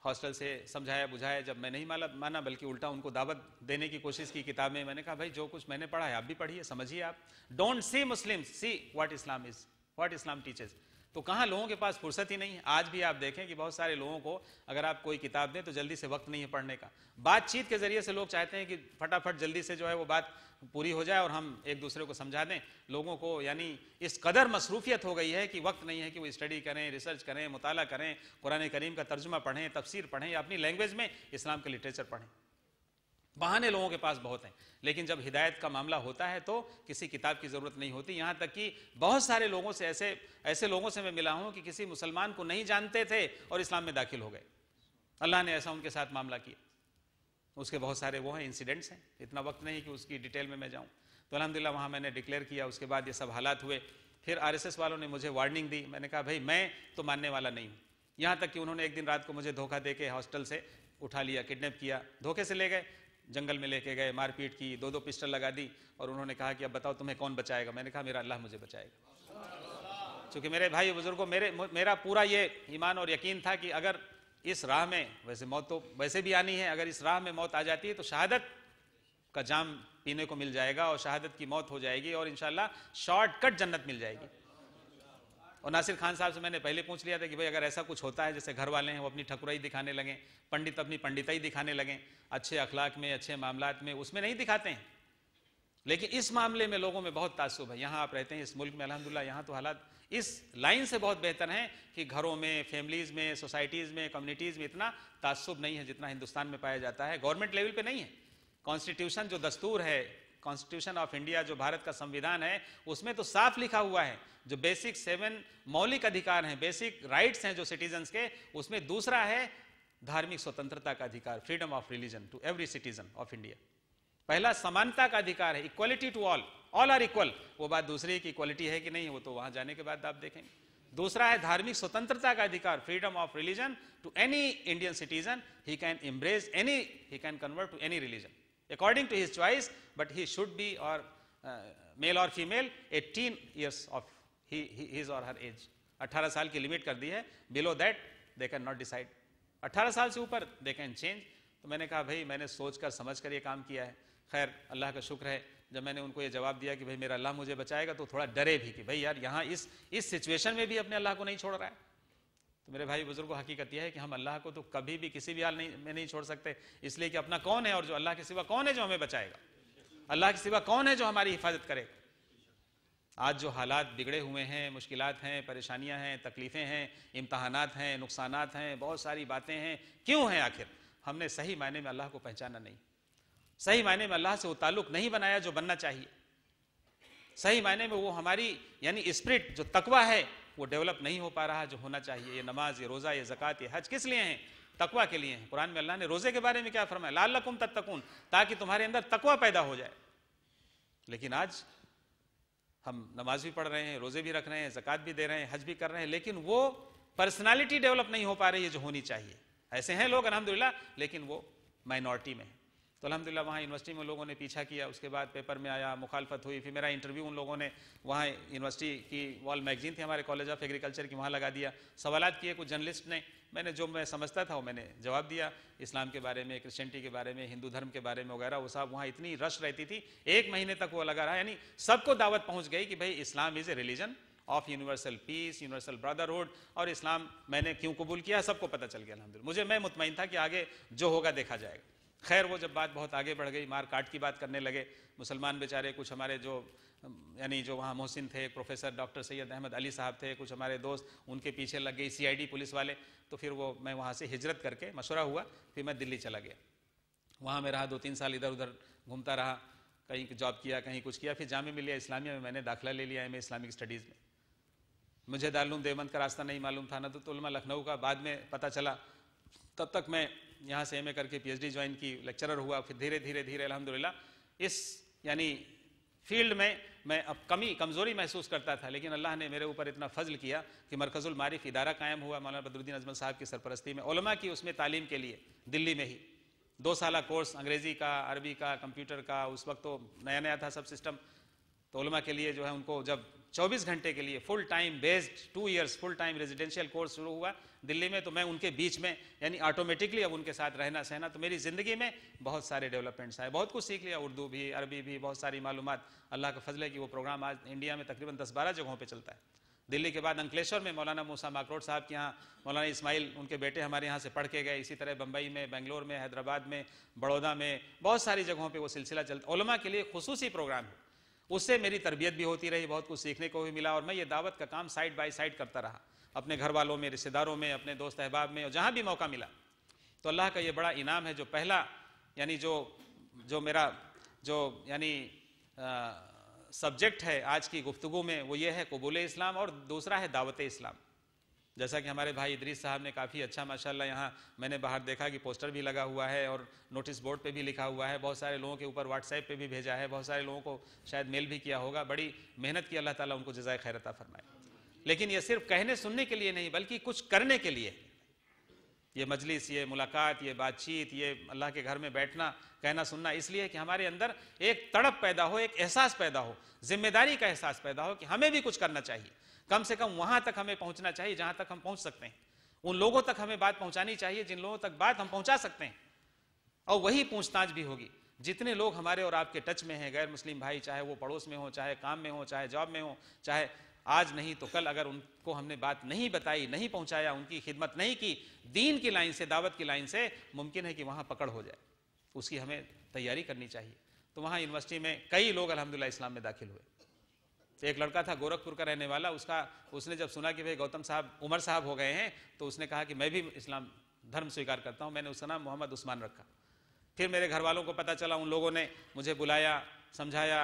हॉस्टल से समझाया बुझाया जब मैं नहीं माला माना बल्कि उल्टा उनको दावत देने की कोशिश की किताब में मैंने कहा भाई जो कुछ मैंने पढ़ा है आप भी पढ़िए समझिए आप don't see Muslim see what Islam is what Islam teachers तो कहाँ लोगों के पास फुर्सत ही नहीं है आज भी आप देखें कि बहुत सारे लोगों को अगर आप कोई किताब दें तो जल्दी से वक्त नहीं है पढ़ने का बातचीत के जरिए से लोग चाहते हैं कि फटाफट जल्दी से जो है वो बात पूरी हो जाए और हम एक दूसरे को समझा दें लोगों को यानी इस कदर मसरूफियत हो गई है कि वक्त नहीं है कि वो स्टडी करें रिसर्च करें मुताला करें कुरान करीम का तर्जुमा पढ़ें तफसीर पढ़ें या अपनी लैंग्वेज में इस्लाम के लिटरेचर पढ़ें बहाने लोगों के पास बहुत हैं लेकिन जब हिदायत का मामला होता है तो किसी किताब की ज़रूरत नहीं होती यहाँ तक कि बहुत सारे लोगों से ऐसे ऐसे लोगों से मैं मिला हूँ कि किसी मुसलमान को नहीं जानते थे और इस्लाम में दाखिल हो गए अल्लाह ने ऐसा उनके साथ मामला किया उसके बहुत सारे वो हैं इंसिडेंट्स हैं इतना वक्त नहीं कि उसकी डिटेल में मैं जाऊँ तो अलहमदिल्ला वहाँ मैंने डिक्लेयर किया उसके बाद ये सब हालात हुए फिर आर वालों ने मुझे वार्निंग दी मैंने कहा भाई मैं तो मानने वाला नहीं हूँ यहाँ तक कि उन्होंने एक दिन रात को मुझे धोखा दे के हॉस्टल से उठा लिया किडनेप किया धोखे से ले गए जंगल में लेके गए मारपीट की दो दो पिस्टल लगा दी और उन्होंने कहा कि अब बताओ तुम्हें कौन बचाएगा मैंने कहा मेरा अल्लाह मुझे बचाएगा क्योंकि मेरे भाई बुजुर्गों मेरे मेरा पूरा ये ईमान और यकीन था कि अगर इस राह में वैसे मौत तो वैसे भी आनी है अगर इस राह में मौत आ जाती है तो शहादत का जाम पीने को मिल जाएगा और शहादत की मौत हो जाएगी और इन शॉर्टकट जन्नत मिल जाएगी और नासिर खान साहब से मैंने पहले पूछ लिया था कि भाई अगर ऐसा कुछ होता है जैसे घर वाले हैं वो अपनी ठकुराई दिखाने लगें पंडित अपनी पंडिताई दिखाने लगें अच्छे अखलाक में अच्छे मामला में उसमें नहीं दिखाते हैं लेकिन इस मामले में लोगों में बहुत तासुब है यहाँ आप रहते हैं इस मुल्क में अलहमदिल्ला यहाँ तो हालात इस लाइन से बहुत बेहतर हैं कि घरों में फैमिलीज़ में सोसाइटीज़ में कम्युनिटीज़ में इतना तासुब नहीं है जितना हिंदुस्तान में पाया जाता है गवर्नमेंट लेवल पर नहीं है कॉन्स्टिट्यूशन जो दस्तूर है कॉन्स्टिट्यूशन ऑफ इंडिया जो भारत का संविधान है उसमें तो साफ लिखा हुआ है जो बेसिक सेवन मौलिक अधिकार हैं बेसिक राइट्स हैं जो सिटीजन्स के उसमें दूसरा है धार्मिक स्वतंत्रता का अधिकार freedom of religion to every citizen of India पहला समानता का अधिकार है equality to all all are equal वो बात दूसरी की इक्वलिटी है कि नहीं वो तो वहां जाने के बाद आप देखेंगे दूसरा है धार्मिक स्वतंत्रता का अधिकार freedom of religion to any Indian citizen he can embrace any he can convert to any religion according to his choice, but he should be or uh, male or female 18 years of he, he, his or her age. 18 साल की limit कर दी है below that they cannot decide 18 साल से ऊपर they can change तो मैंने कहा भाई मैंने सोच कर समझ कर ये काम किया है खैर अल्लाह का शुक्र है जब मैंने उनको ये जवाब दिया कि भाई मेरा अल्लाह मुझे बचाएगा तो थोड़ा डरे भी कि भाई यार यहाँ इस इस सिचुएशन में भी अपने अल्लाह को नहीं छोड़ रहा है तो मेरे भाई बुजुर्ग हकीकत यह है कि हम अल्लाह को तो कभी भी किसी भी हाल नहीं में नहीं छोड़ सकते इसलिए कि अपना कौन है और जो अल्लाह के सिवा कौन है जो हमें बचाएगा अल्लाह के सिवा कौन है जो हमारी हिफाजत करेगा आज जो हालात बिगड़े हुए हैं मुश्किल हैं परेशानियां हैं तकलीफ़ें हैं इम्तहान हैं नुकसान हैं बहुत सारी बातें हैं क्यों हैं आखिर हमने सही मायने में अल्लाह को पहचाना नहीं सही मायने में अल्लाह से वो ताल्लुक नहीं बनाया जो बनना चाहिए सही मायने में वो हमारी यानी स्प्रिट जो तकवा है वो डेवलप नहीं हो पा रहा जो होना चाहिए ये नमाज ये रोज़ा ये जक़ात ये हज किस लिए हैं तकवा के लिए हैं कुरान में अल्लाह ने रोज़े के बारे में क्या फरमाया लाल लकुम तत्तकून ताकि तुम्हारे अंदर तकवा पैदा हो जाए लेकिन आज हम नमाज भी पढ़ रहे हैं रोज़े भी रख रहे हैं जक़ात भी दे रहे हैं हज भी कर रहे हैं लेकिन वो पर्सनैलिटी डेवलप नहीं हो पा रही है जो होनी चाहिए ऐसे हैं लोग अलहमदिल्ला लेकिन वो माइनॉरिटी में है तो अलहमदिल्ला वहाँ यूनिवर्सिटी में लोगों ने पीछा किया उसके बाद पेपर में आया मुखालफत हुई फिर मेरा इंटरव्यू उन लोगों ने वहाँ यूनिवर्सिटी की वॉल मैगजीन थी हमारे कॉलेज ऑफ एग्रीकल्चर की वहाँ लगा दिया सवाल किए कुछ जर्नलिस्ट ने मैंने जो मैं समझता था वो मैंने जवाब दिया इस्लाम के बारे में क्रिश्चनिटी के बारे में हिंदू धर्म के बारे में वगैरह वो साहब वहाँ इतनी रश रहती थी एक महीने तक वो लगा रहा यानी सबको दावत पहुँच गई कि भाई Islam is a religion of universal peace universal brotherhood और इस्लाम मैंने क्यों कबूल किया सबको पता चल गया अलहमद मुझे मैं मुतमिन था कि आगे जो होगा देखा जाएगा खैर वो जब बात बहुत आगे बढ़ गई मार काट की बात करने लगे मुसलमान बेचारे कुछ हमारे जो यानी जो वहाँ मोहसिन थे प्रोफेसर डॉक्टर सैयद अहमद अली साहब थे कुछ हमारे दोस्त उनके पीछे लग गई सीआईडी पुलिस वाले तो फिर वो मैं वहाँ से हिजरत करके मशवरा हुआ फिर मैं दिल्ली चला गया वहाँ मैं रहा दो तीन साल इधर उधर घूमता रहा कहीं जॉब किया कहीं कुछ किया फिर जाम मिलिया इस्लामिया में मैंने दाखिला ले लिया एम इस्लामिक स्टडीज़ में मुझे दारूम देवबंद का रास्ता नहीं मालूम था ना तो लखनऊ का बाद में पता चला तब तक मैं यहाँ से एमए करके पीएचडी ज्वाइन की लेक्चरर हुआ फिर धीरे धीरे धीरे अलहमदिल्ला इस यानी फील्ड में मैं अब कमी कमज़ोरी महसूस करता था लेकिन अल्लाह ने मेरे ऊपर इतना फजल किया कि मरकज़ुल मारिफ इदारा कायम हुआ मौलाना बदरुद्दीन अजमल साहब की सरपरस्ती में ओलमा की उसमें तालीम के लिए दिल्ली में ही दो साल कोर्स अंग्रेज़ी का अरबी का कंप्यूटर का उस वक्त तो नया नया था सब सिस्टम तो के लिए जो है उनको जब 24 घंटे के लिए full time based two years full time residential course शुरू हुआ दिल्ली में तो मैं उनके बीच में यानी ऑटोमेटिकली अब उनके साथ रहना सहना तो मेरी ज़िंदगी में बहुत सारे डेवलपमेंट्स आए बहुत कुछ सीख लिया उर्दू भी अरबी भी बहुत सारी मालूम अल्लाह का फजल है कि वो प्रोग्राम आज इंडिया में तकरीबन दस बारह जगहों पर चलता है दिल्ली के बाद अंकलेश्वर में मौलाना मूसा माकरोट साहब के यहाँ मौलाना इस्माइल उनके बेटे हमारे यहाँ से पढ़ के गए इसी तरह बंबई में बेंगलोर में हैदराबाद में बड़ौदा में बहुत सारी जगहों पर वो सिलसिला चलता ओलमा के लिए खसूसी प्रोग्राम है उससे मेरी तरबियत भी होती रही बहुत कुछ सीखने को भी मिला और मैं ये दावत का काम साइड बाई साइड करता रहा अपने घर वालों में रिश्तेदारों में अपने दोस्त अहबाब में और जहाँ भी मौका मिला तो अल्लाह का ये बड़ा इनाम है जो पहला यानी जो जो मेरा जो यानी सब्जेक्ट है आज की गुफ्तु में वो ये है कबूल इस्लाम और दूसरा है दावत इस्लाम जैसा कि हमारे भाई इद्रीस साहब ने काफ़ी अच्छा माशाल्लाह यहाँ मैंने बाहर देखा कि पोस्टर भी लगा हुआ है और नोटिस बोर्ड पे भी लिखा हुआ है बहुत सारे लोगों के ऊपर व्हाट्सएप पे भी भेजा है बहुत सारे लोगों को शायद मेल भी किया होगा बड़ी मेहनत की अल्लाह ताला उनको जजाय खैरता फरमाए लेकिन ये सिर्फ कहने सुनने के लिए नहीं बल्कि कुछ करने के लिए ये मजलिस ये मुलाकात ये बातचीत ये अल्लाह के घर में बैठना कहना सुनना इसलिए कि हमारे अंदर एक तड़प पैदा हो एक एहसास पैदा हो जिम्मेदारी का एहसास पैदा हो कि हमें भी कुछ करना चाहिए कम से कम वहां तक हमें पहुंचना चाहिए जहां तक हम पहुंच सकते हैं उन लोगों तक हमें बात पहुंचानी चाहिए जिन लोगों तक बात हम पहुंचा सकते हैं और वही पूछताछ भी होगी जितने लोग हमारे और आपके टच में हैं गैर मुस्लिम भाई चाहे वो पड़ोस में हो चाहे काम में हो चाहे जॉब में हो चाहे आज नहीं तो कल अगर उनको हमने बात नहीं बताई नहीं पहुंचाया उनकी खिदमत नहीं की दीन की लाइन से दावत की लाइन से मुमकिन है कि वहां पकड़ हो जाए उसकी हमें तैयारी करनी चाहिए तो वहाँ यूनिवर्सिटी में कई लोग अलहमदिल्ला इस्लाम में दाखिल हुए तो एक लड़का था गोरखपुर का रहने वाला उसका उसने जब सुना कि भाई गौतम साहब उमर साहब हो गए हैं तो उसने कहा कि मैं भी इस्लाम धर्म स्वीकार करता हूँ मैंने उसका नाम मोहम्मद उस्मान रखा फिर मेरे घर वालों को पता चला उन लोगों ने मुझे बुलाया समझाया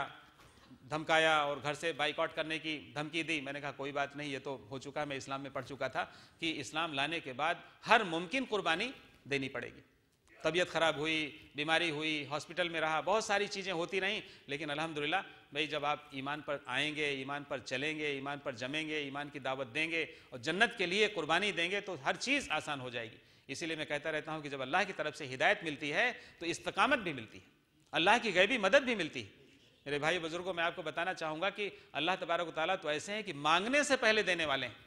धमकाया और घर से बाइकआउट करने की धमकी दी मैंने कहा कोई बात नहीं ये तो हो चुका है मैं इस्लाम में पढ़ चुका था कि इस्लाम लाने के बाद हर मुमकिन कुर्बानी देनी पड़ेगी तबीयत ख़राब हुई बीमारी हुई हॉस्पिटल में रहा बहुत सारी चीज़ें होती नहीं लेकिन अल्हम्दुलिल्लाह भाई जब आप ईमान पर आएंगे ईमान पर चलेंगे ईमान पर जमेंगे ईमान की दावत देंगे और जन्नत के लिए कुर्बानी देंगे तो हर चीज़ आसान हो जाएगी इसीलिए मैं कहता रहता हूँ कि जब अल्लाह की तरफ से हिदायत मिलती है तो इस्तकामत भी मिलती है अल्लाह की गैबी मदद भी मिलती है मेरे भाई बुजुर्गों मैं आपको बताना चाहूँगा कि अल्लाह तबारक ताली तो ऐसे हैं कि मांगने से पहले देने वाले हैं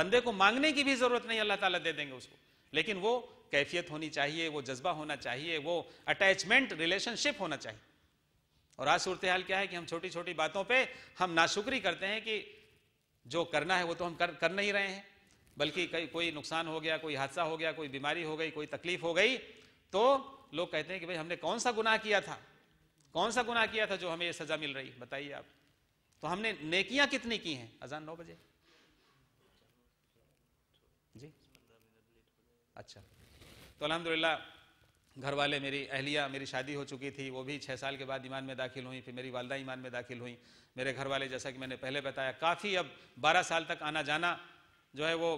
बंदे को मांगने की भी ज़रूरत नहीं अल्लाह ताला दे देंगे उसको लेकिन वो कैफियत होनी चाहिए वो जज्बा होना चाहिए वो अटैचमेंट रिलेशनशिप होना चाहिए और आज सूरत हाल क्या है कि हम छोटी छोटी बातों पे हम नाशुक्री करते हैं कि जो करना है वो तो हम कर कर नहीं रहे हैं बल्कि कई कोई नुकसान हो गया कोई हादसा हो गया कोई बीमारी हो गई कोई तकलीफ हो गई तो लोग कहते हैं कि भाई हमने कौन सा गुनाह किया था कौन सा गुनाह किया था जो हमें ये सजा मिल रही बताइए आप तो हमने नेकियां कितनी की हैं अजान नौ बजे जी अच्छा तो अलहमदिल्ला घर वाले मेरी अहलिया मेरी शादी हो चुकी थी वो भी छः साल के बाद ईमान में दाखिल हुई फिर मेरी वालदा ईमान में दाखिल हुई मेरे घर वाले जैसा कि मैंने पहले बताया काफ़ी अब बारह साल तक आना जाना जो है वो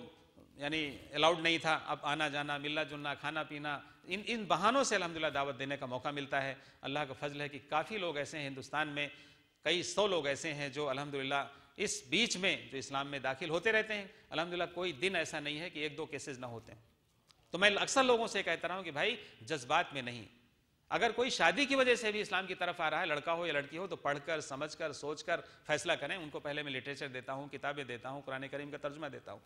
यानी अलाउड नहीं था अब आना जाना मिलना जुलना खाना पीना इन इन बहानों से अलहमदिल्ला दावत देने का मौका मिलता है अल्लाह का फजल है कि काफ़ी लोग ऐसे हैं हिंदुस्तान में कई सौ लोग ऐसे हैं जो अलहमदिल्ला इस बीच में जो इस्लाम में दाखिल होते रहते हैं अलहमदिल्ला कोई दिन ऐसा नहीं है कि एक दो केसेज़ ना होते हैं तो मैं अक्सर लोगों से कहता रहा हूं कि भाई जज्बात में नहीं अगर कोई शादी की वजह से भी इस्लाम की तरफ आ रहा है लड़का हो या लड़की हो तो पढ़कर समझकर सोचकर फैसला करें उनको पहले मैं लिटरेचर देता हूँ किताबें देता हूँ कुरान करीम का तर्जुमा देता हूँ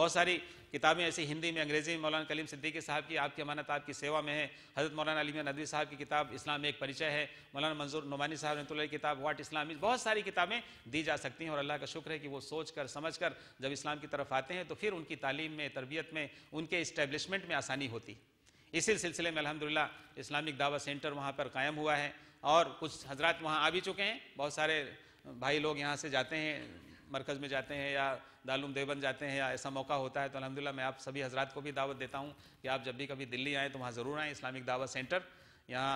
बहुत सारी किताबें ऐसी हिंदी में अंग्रेजी में मौलाना कलीम सिद्दीकी साहब की आपकी अमानत आपकी सेवा में है हज़रत मौलाना अलीम नदवी साहब की किताब इस्लाम एक परिचय है मौलाना मंजूर नुमानी साहब रहमतुल्ला की किताब वाट इस्लाम बहुत सारी किताबें दी जा सकती हैं और अल्लाह का शुक्र है कि वो सोच कर समझ कर जब इस्लाम की तरफ आते हैं तो फिर उनकी तालीम में तरबियत में उनके इस्टेब्लिशमेंट में आसानी होती है इसी सिलसिले में अलहमदिल्ला इस्लामिक दावा सेंटर वहाँ पर कायम हुआ है और कुछ हजरात वहाँ आ भी चुके हैं बहुत सारे भाई लोग यहाँ से जाते हैं मरकज़ में जाते हैं या दालूम देवबंद जाते हैं या ऐसा मौका होता है तो अलहमदिल्ला मैं आप सभी हजरात को भी दावत देता हूँ कि आप जब भी कभी दिल्ली आएँ तो वहाँ ज़रूर आएँ इस्लामिक दावा सेंटर यहाँ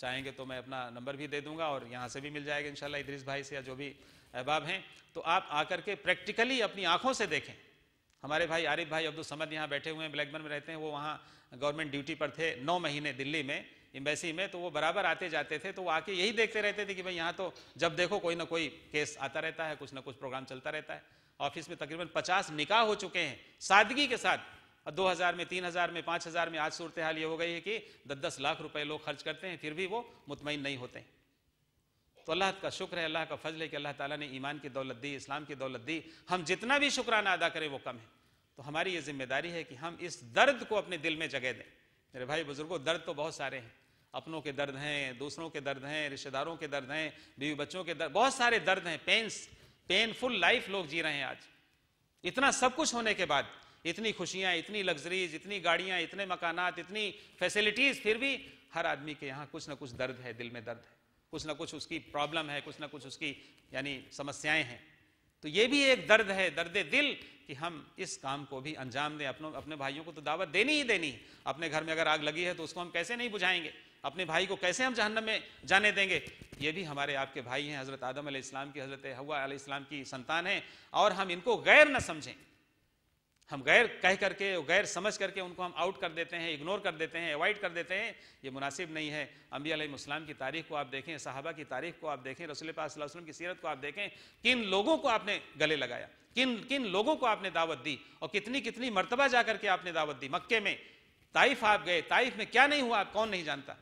चाहेंगे तो मैं अपना नंबर भी दे दूँगा और यहाँ से भी मिल जाएगा इन इदरीस भाई से या जो भी अहबाब हैं तो आप आकर के प्रैक्टिकली अपनी आँखों से देखें हमारे भाई आरिफ भाई अब्दुल समद यहाँ बैठे हुए हैं ब्लैकबर्न में रहते हैं वो वहाँ गवर्नमेंट ड्यूटी पर थे नौ महीने दिल्ली में एम्बेसी में तो वो बराबर आते जाते थे तो वो आके यही देखते रहते थे कि भाई यहाँ तो जब देखो कोई ना कोई केस आता रहता है कुछ ना कुछ प्रोग्राम चलता रहता है ऑफिस में तकरीबन पचास निकाह हो चुके हैं सादगी के साथ और दो हज़ार में तीन हज़ार में पाँच हज़ार में आज सूरत हाल ये हो गई है कि दस दस लाख रुपए लोग खर्च करते हैं फिर भी वो मुतमिन नहीं होते हैं तो अल्लाह का शुक्र है अल्लाह का फजल है कि अल्लाह तला ने ईमान की दौलत दी इस्लाम की दौलत दी हम जितना भी शुक्राना अदा करें वो कम है तो हमारी ये जिम्मेदारी है कि हम इस दर्द को अपने दिल में जगह दें मेरे भाई बुजुर्गों दर्द तो बहुत सारे हैं अपनों के दर्द हैं दूसरों के दर्द हैं रिश्तेदारों के दर्द हैं बीवी बच्चों के दर्द बहुत सारे दर्द हैं पेंस पेनफुल लाइफ लोग जी रहे हैं आज इतना सब कुछ होने के बाद इतनी खुशियां इतनी लग्जरीज इतनी गाड़ियां इतने मकानात इतनी फैसिलिटीज फिर भी हर आदमी के यहाँ कुछ ना कुछ दर्द है दिल में दर्द है कुछ ना कुछ उसकी प्रॉब्लम है कुछ ना कुछ उसकी यानी समस्याएं हैं तो ये भी एक दर्द है दर्द दिल कि हम इस काम को भी अंजाम दें अपनों अपने भाइयों को तो दावत देनी ही देनी है अपने घर में अगर आग लगी है तो उसको हम कैसे नहीं बुझाएंगे अपने भाई को कैसे हम जहन्नम में जाने देंगे ये भी हमारे आपके भाई हैं हज़रत आदम इस्लाम की हज़रत हवा इस्लाम की संतान हैं और हम इनको गैर न समझें हम गैर कह करके गैर समझ करके उनको हम आउट कर देते हैं इग्नोर कर देते हैं अवॉइड कर देते हैं ये मुनासिब नहीं है अम्बियालाम की तारीख को आप देखें साहबा की तारीख को आप देखें रसोल पासम की सीरत को आप देखें किन लोगों को आपने गले लगाया किन किन लोगों को आपने दावत दी और कितनी कितनी मरतबा जा करके आपने दावत दी मक्के में ताइफ आप गए ताइफ में क्या नहीं हुआ आप कौन नहीं जानता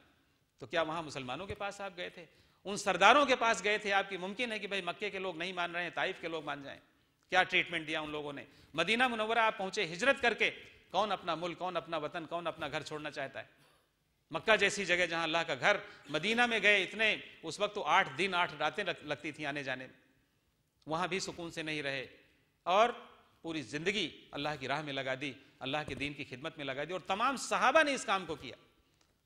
तो क्या वहाँ मुसलमानों के पास आप गए थे उन सरदारों के पास गए थे आपकी मुमकिन है कि भाई मक्के के लोग नहीं मान रहे हैं ताइफ के लोग मान जाएं क्या ट्रीटमेंट दिया उन लोगों ने मदीना मुनवरा आप पहुंचे हिजरत करके कौन अपना मुल्क कौन अपना वतन कौन अपना घर छोड़ना चाहता है मक्का जैसी जगह जहां अल्लाह का घर मदीना में गए इतने उस वक्त तो आठ दिन आठ रातें लगती थी आने जाने में वहां भी सुकून से नहीं रहे और पूरी जिंदगी अल्लाह की राह में लगा दी अल्लाह के दीन की खिदमत में लगा दी और तमाम साहबा ने इस काम को किया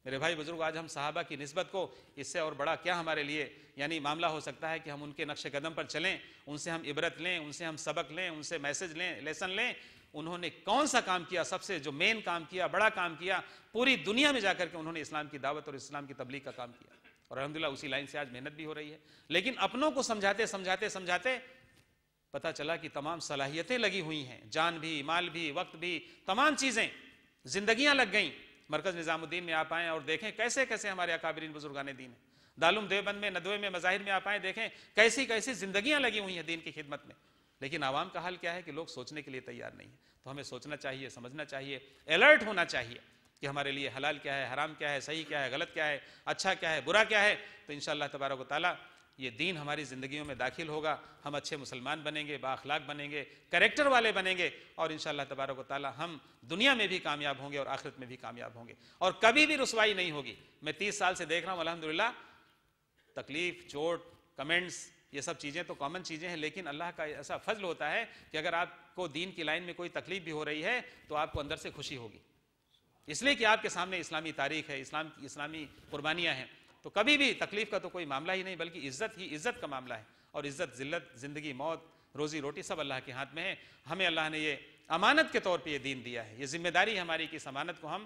मेरे भाई बुजुर्ग आज हम साहबा की नस्बत को इससे और बड़ा क्या हमारे लिए यानी मामला हो सकता है कि हम उनके नक्श कदम पर चलें उनसे हम इबरत लें उनसे हम सबक लें उनसे मैसेज लें लेसन लें उन्होंने कौन सा काम किया सबसे जो मेन काम किया बड़ा काम किया पूरी दुनिया में जाकर के उन्होंने इस्लाम की दावत और इस्लाम की तबलीग का काम किया और अलहमदिल्ला उसी लाइन से आज मेहनत भी हो रही है लेकिन अपनों को समझाते समझाते समझाते पता चला कि तमाम सलाहियतें लगी हुई हैं जान भी माल भी वक्त भी तमाम चीज़ें जिंदगियां लग गईं मरकज़ निज़ामुद्दीन में आप आएँ और देखें कैसे कैसे हमारे अकाबरीन बुजुर्गान दीन है दालुम देवबंद में नदवे में मज़ाहिर में आप आएँ देखें कैसी कैसी जिंदगियाँ लगी हुई हैं दीन की खिदमत में लेकिन आवाम का हाल क्या है कि लोग सोचने के लिए तैयार नहीं है तो हमें सोचना चाहिए समझना चाहिए अलर्ट होना चाहिए कि हमारे लिए हलाल क्या है हराम क्या है सही क्या है गलत क्या है अच्छा क्या है बुरा क्या है तो इन शाह तबारक ताली ये दीन हमारी ज़िंदगियों में दाखिल होगा हम अच्छे मुसलमान बनेंगे बाखलाक बनेंगे करेक्टर वाले बनेंगे और इन शाह तबारक ताली हम दुनिया में भी कामयाब होंगे और आखिरत में भी कामयाब होंगे और कभी भी रसवाई नहीं होगी मैं तीस साल से देख रहा हूँ अलहमदिल्ला तकलीफ चोट कमेंट्स ये सब चीज़ें तो कॉमन चीज़ें हैं लेकिन अल्लाह का ऐसा फजल होता है कि अगर आपको दीन की लाइन में कोई तकलीफ भी हो रही है तो आपको अंदर से खुशी होगी इसलिए कि आपके सामने इस्लामी तारीख है इस्लाम इस्लामी कुर्बानियाँ हैं तो कभी भी तकलीफ का तो कोई मामला ही नहीं बल्कि इज्जत ही इज्जत का मामला है और इज्जत जिल्लत जिंदगी मौत रोजी रोटी सब अल्लाह के हाथ में है हमें अल्लाह ने ये अमानत के तौर पे ये दीन दिया है ये जिम्मेदारी हमारी कि इस अमानत को हम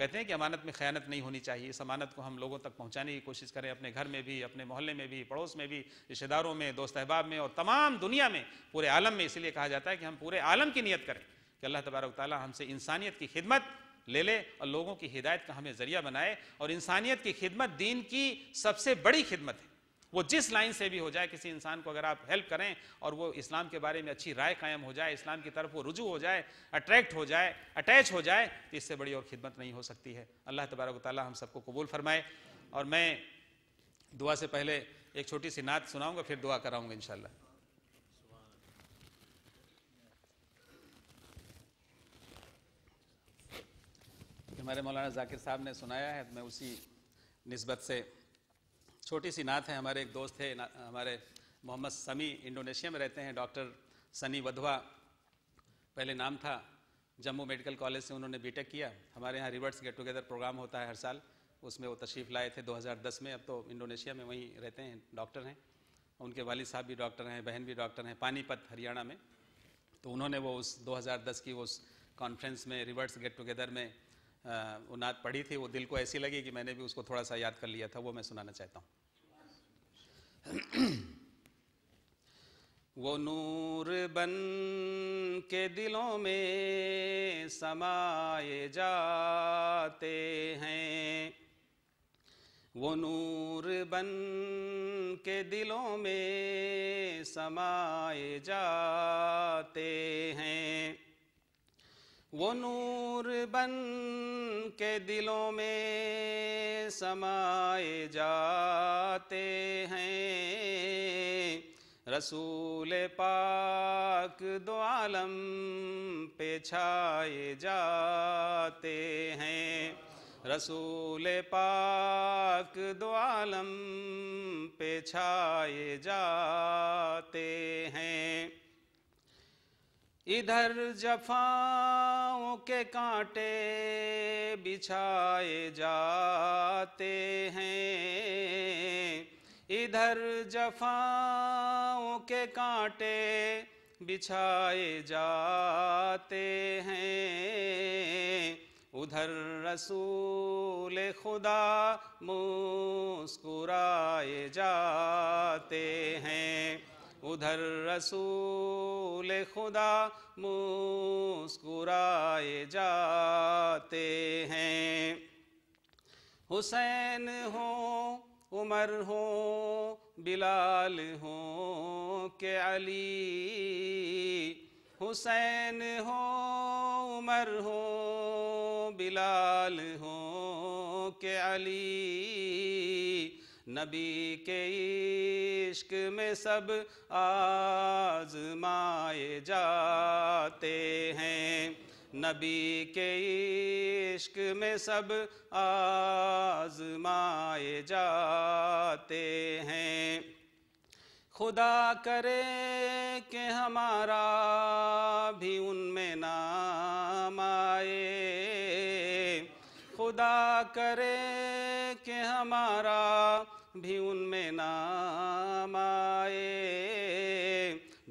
कहते हैं कि अमानत में खयानत नहीं होनी चाहिए इस अमानत को हम लोगों तक पहुंचाने की कोशिश करें अपने घर में भी अपने मोहल्ले में भी पड़ोस में भी रिश्तेदारों में दोस्त अहबाब में और तमाम दुनिया में पूरे आलम में इसलिए कहा जाता है कि हम पूरे आलम की नीयत करें कि अल्लाह तबारक ताली हमसे इंसानियत की खिदमत ले ले और लोगों की हिदायत का हमें जरिया बनाए और इंसानियत की खिदमत दीन की सबसे बड़ी खिदमत है वो जिस लाइन से भी हो जाए किसी इंसान को अगर आप हेल्प करें और वो इस्लाम के बारे में अच्छी राय कायम हो जाए इस्लाम की तरफ वो रुजू हो जाए अट्रैक्ट हो जाए अटैच हो जाए तो इससे बड़ी और खिदमत नहीं हो सकती है अल्लाह तबारक ताली हम सबको कबूल फरमाए और मैं दुआ से पहले एक छोटी सी नात सुनाऊंगा फिर दुआ कराऊंगा इंशाल्लाह हमारे मौलाना जाकिर साहब ने सुनाया है मैं उसी नस्बत से छोटी सी नात है हमारे एक दोस्त है हमारे मोहम्मद समी इंडोनेशिया में रहते हैं डॉक्टर सनी वधवा पहले नाम था जम्मू मेडिकल कॉलेज से उन्होंने बीटेक किया हमारे यहाँ रिवर्स गेट टुगेदर प्रोग्राम होता है हर साल उसमें वो तशरीफ़ लाए थे 2010 में अब तो इंडोनेशिया में वहीं रहते हैं डॉक्टर हैं उनके वालिद साहब भी डॉक्टर हैं बहन भी डॉक्टर हैं पानीपत हरियाणा में तो उन्होंने वो उस 2010 की उस कॉन्फ्रेंस में रिवर्स गेट टुगेदर में वो नात पढ़ी थी वो दिल को ऐसी लगी कि मैंने भी उसको थोड़ा सा याद कर लिया था वो मैं सुनाना चाहता हूँ वो नूर बन के दिलों में समाए जाते हैं वो नूर बन के दिलों में समाए जाते हैं वो नूर बन के दिलों में समाए जाते हैं रसूल पाक दो आलम पे छाए जाते हैं रसूल पाक दो आलम पे छाए जाते हैं इधर जफाओं के कांटे बिछाए जाते हैं इधर जफाओं के कांटे बिछाए जाते हैं उधर रसूल खुदा मुस्कुराए जाते हैं उधर रसूल खुदा मुस्कुराए जाते हैं हुसैन हो उमर हो बिलाल हो के अली हुसैन हो उमर हो बिलाल हो के अली नबी के इश्क में सब आजमाए जाते हैं नबी के इश्क में सब आजमाए जाते हैं खुदा करे कि हमारा भी उनमें नाम आए खुदा करे कि हमारा भी उनमें नाम आए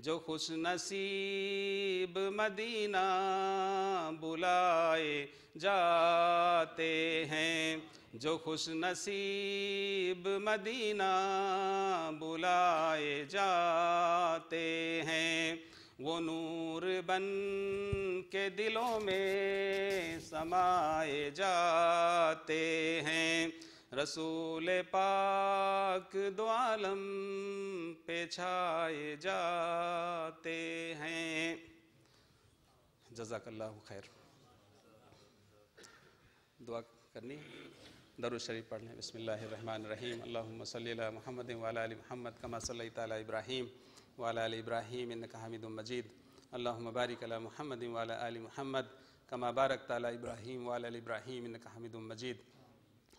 जो खुश नसीब मदीना बुलाए जाते हैं जो खुश नसीब मदीना बुलाए जाते हैं वो नूर बन के दिलों में समाए जाते हैं रसूल पाक दो आलम पे छाए जाते हैं जजाकल्ला खैर दुआ करनी दरुज शरीफ पढ़ लें बसमीम अल्लाम महमद वाला महमद कमा सल इब्राहिम वाला इब्राहिम इन हामिद मजीद अल्लाह मुबारक अला महमद वाला अली महमद कमा बारक ताली इब्राहिम वाला इब्राहिम इन हामिद मजीद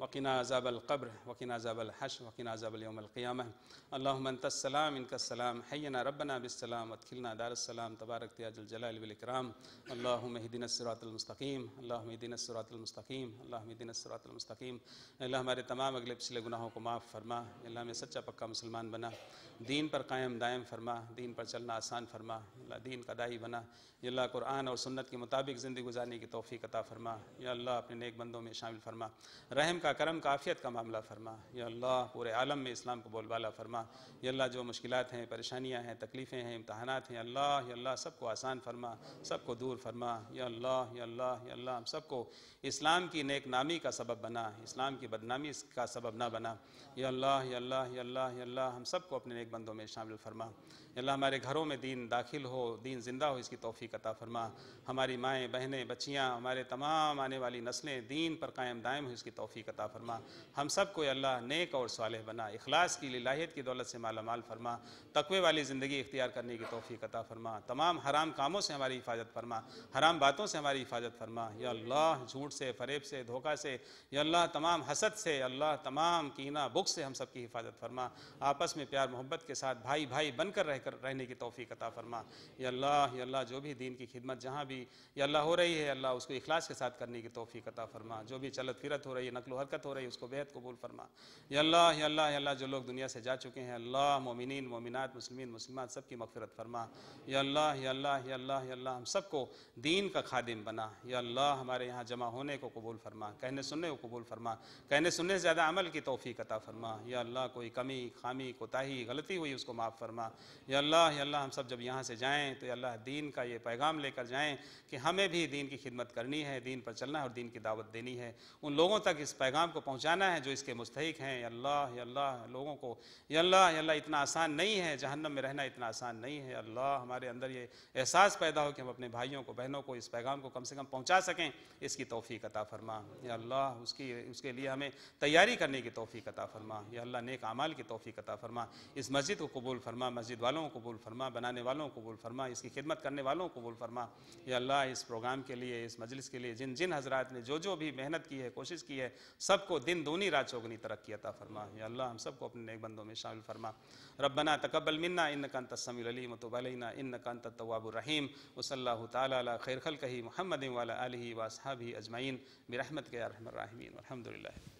वकिन अज़ाब अलक़ब्र वकिन अज़ाब अलहश वकिन अज़ाब अलयम अल्लामतसलाम इनकसलाम हैना रबना बिसलाम अतखिलना दारसलाम तबारक त्याजलजलाकराम अल्लादिन सरातमस्तकीम अल्लादिन सरातमस्तकीम अल्लादिन सरातमस्तकीम अल्लाह हमारे तमाम अगले पिछले गुनाहों को माफ़ फरमा अल्लाह में सच्चा पक्का मुसलमान बना दीन पर कायम दायम फरमा दीन पर चलना आसान फरमा अल्लाह दीन का दाई बना अल्लाह कुरान और सुन्नत के मुताबिक ज़िंदगी गुजारने की तोफ़ी कता फरमा या अल्लाह अपने नेक बंदों में शामिल फरमा रह रहम का करम काफ़ियत का मामला फरमा या अल्लाह पूरे आलम में इस्लाम को बोलबाला फरमा ये अल्लाह जो मुश्किल हैं परेशानियाँ हैं तकलीफ़ें हैं इम्तहान हैं अल्लाह या अल्लाह सबको आसान फरमा सबको दूर फरमा या अल्लाह या अल्लाह या अल्लाह हम सबको इस्लाम की नेक नामी का सबब बना इस्लाम की बदनामी का सबब ना बना या अल्लाह या अल्लाह या अल्लाह या अल्लाह हम सबको अपने नेक बंदों में शामिल फरमा अल्लाह हमारे घरों में दीन दाखिल हो दीन ज़िंदा हो इसकी तोफ़ी कता फरमा हमारी माएँ बहनें बच्चियाँ हमारे तमाम आने वाली नस्लें दीन पर कायम दायम हो इसकी तोफ़ी कता फरमा हम सब को अल्लाह नेक और साल बना अखलास की लाहियत की दौलत से माला माल फरमा तकवे वाली ज़िंदगी इख्तियार करने की तोफ़ी कता फरमा तमाम हराम कामों से हमारी हिफाजत फरमा हराम बातों से हमारी हिफाजत फरमा या अल्लाह झूठ से फरेब से धोखा से या अल्लाह तमाम हसद से अल्लाह तमाम कीना बुख से हम सब की हिफाजत फरमा आपस में प्यार मोहब्बत के साथ भाई भाई बनकर रह कर रहने की तोफ़ी कता फरमा या अल्लाह या अल्लाह जो भी दीन की खिदमत जहाँ भी या अल्लाह हो रही है अल्लाह उसको इखलास के साथ करने की तोफ़ी कता फरमा जो भी चलत फिरत हो रही है नकलो हरकत हो रही है उसको बेहद कबूल फरमा या अल्लाह या अल्लाह या अल्लाह जो लोग दुनिया से जा चुके हैं अल्लाह मोमिन मोमिनत मुसलिम मुसलमान सब की मफ़रत फरमा या अल्लाह या अल्लाह या अल्लाह या अल्लाह हम सबको दीन का खादिम बना या अल्लाह हमारे यहाँ जमा होने को कबूल फरमा कहने सुनने को कबूल फरमा कहने सुनने से ज़्यादा अमल की तोफ़ी कता फरमा या अल्लाह कोई कमी खामी कोताही गलती हुई उसको माफ़ फरमा या अल्लाह या अल्लाह हम सब जब यहाँ से जाएँ तो अल्लाह दीन का ये पैगाम लेकर जाएँ कि हमें भी दीन की खिदमत करनी है दीन पर चलना है और दीन की दावत देनी है उन लोगों तक इस पैगाम को पहुँचाना है जो इसके मुस्तक हैं अल्लाह अल्लाह लोगों को अल्लाह अल्लाह इतना आसान नहीं है जहन्नम में रहना इतना आसान नहीं है अल्लाह हमारे अंदर ये एहसास पैदा हो कि हम अपने भाइयों को बहनों को इस पैगाम को कम से कम पहुँचा सकें इसकी तोफ़ी कता फरमा या अल्लाह उसकी उसके लिए हमें तैयारी करने की तोफ़ी कता फरमा या अल्लाह नेक अमाल की तोफ़ी कता फरमा इस मस्जिद को कबूल फरमा मस्जिद वालों वालों को बोल फरमा बनाने वालों को बोल फरमा इसकी खिदमत करने वालों को बोल फरमा या अल्लाह इस प्रोग्राम के लिए इस मजलिस के लिए जिन जिन हजरात ने जो जो भी मेहनत की है कोशिश की है सबको दिन दोनी रात चौगनी तरक्की अता फरमा या अल्लाह हम सबको अपने नेक बंदों में शामिल फरमा रबना तकबल मन्ना इन का तस्मील मतबलना इन का तवाबरहीम वसल्ला तला खैर खल कही महमद वाला अलही वासहाबी अजमाइन बिरहमत के यारहमरमीन अलहमदिल्ला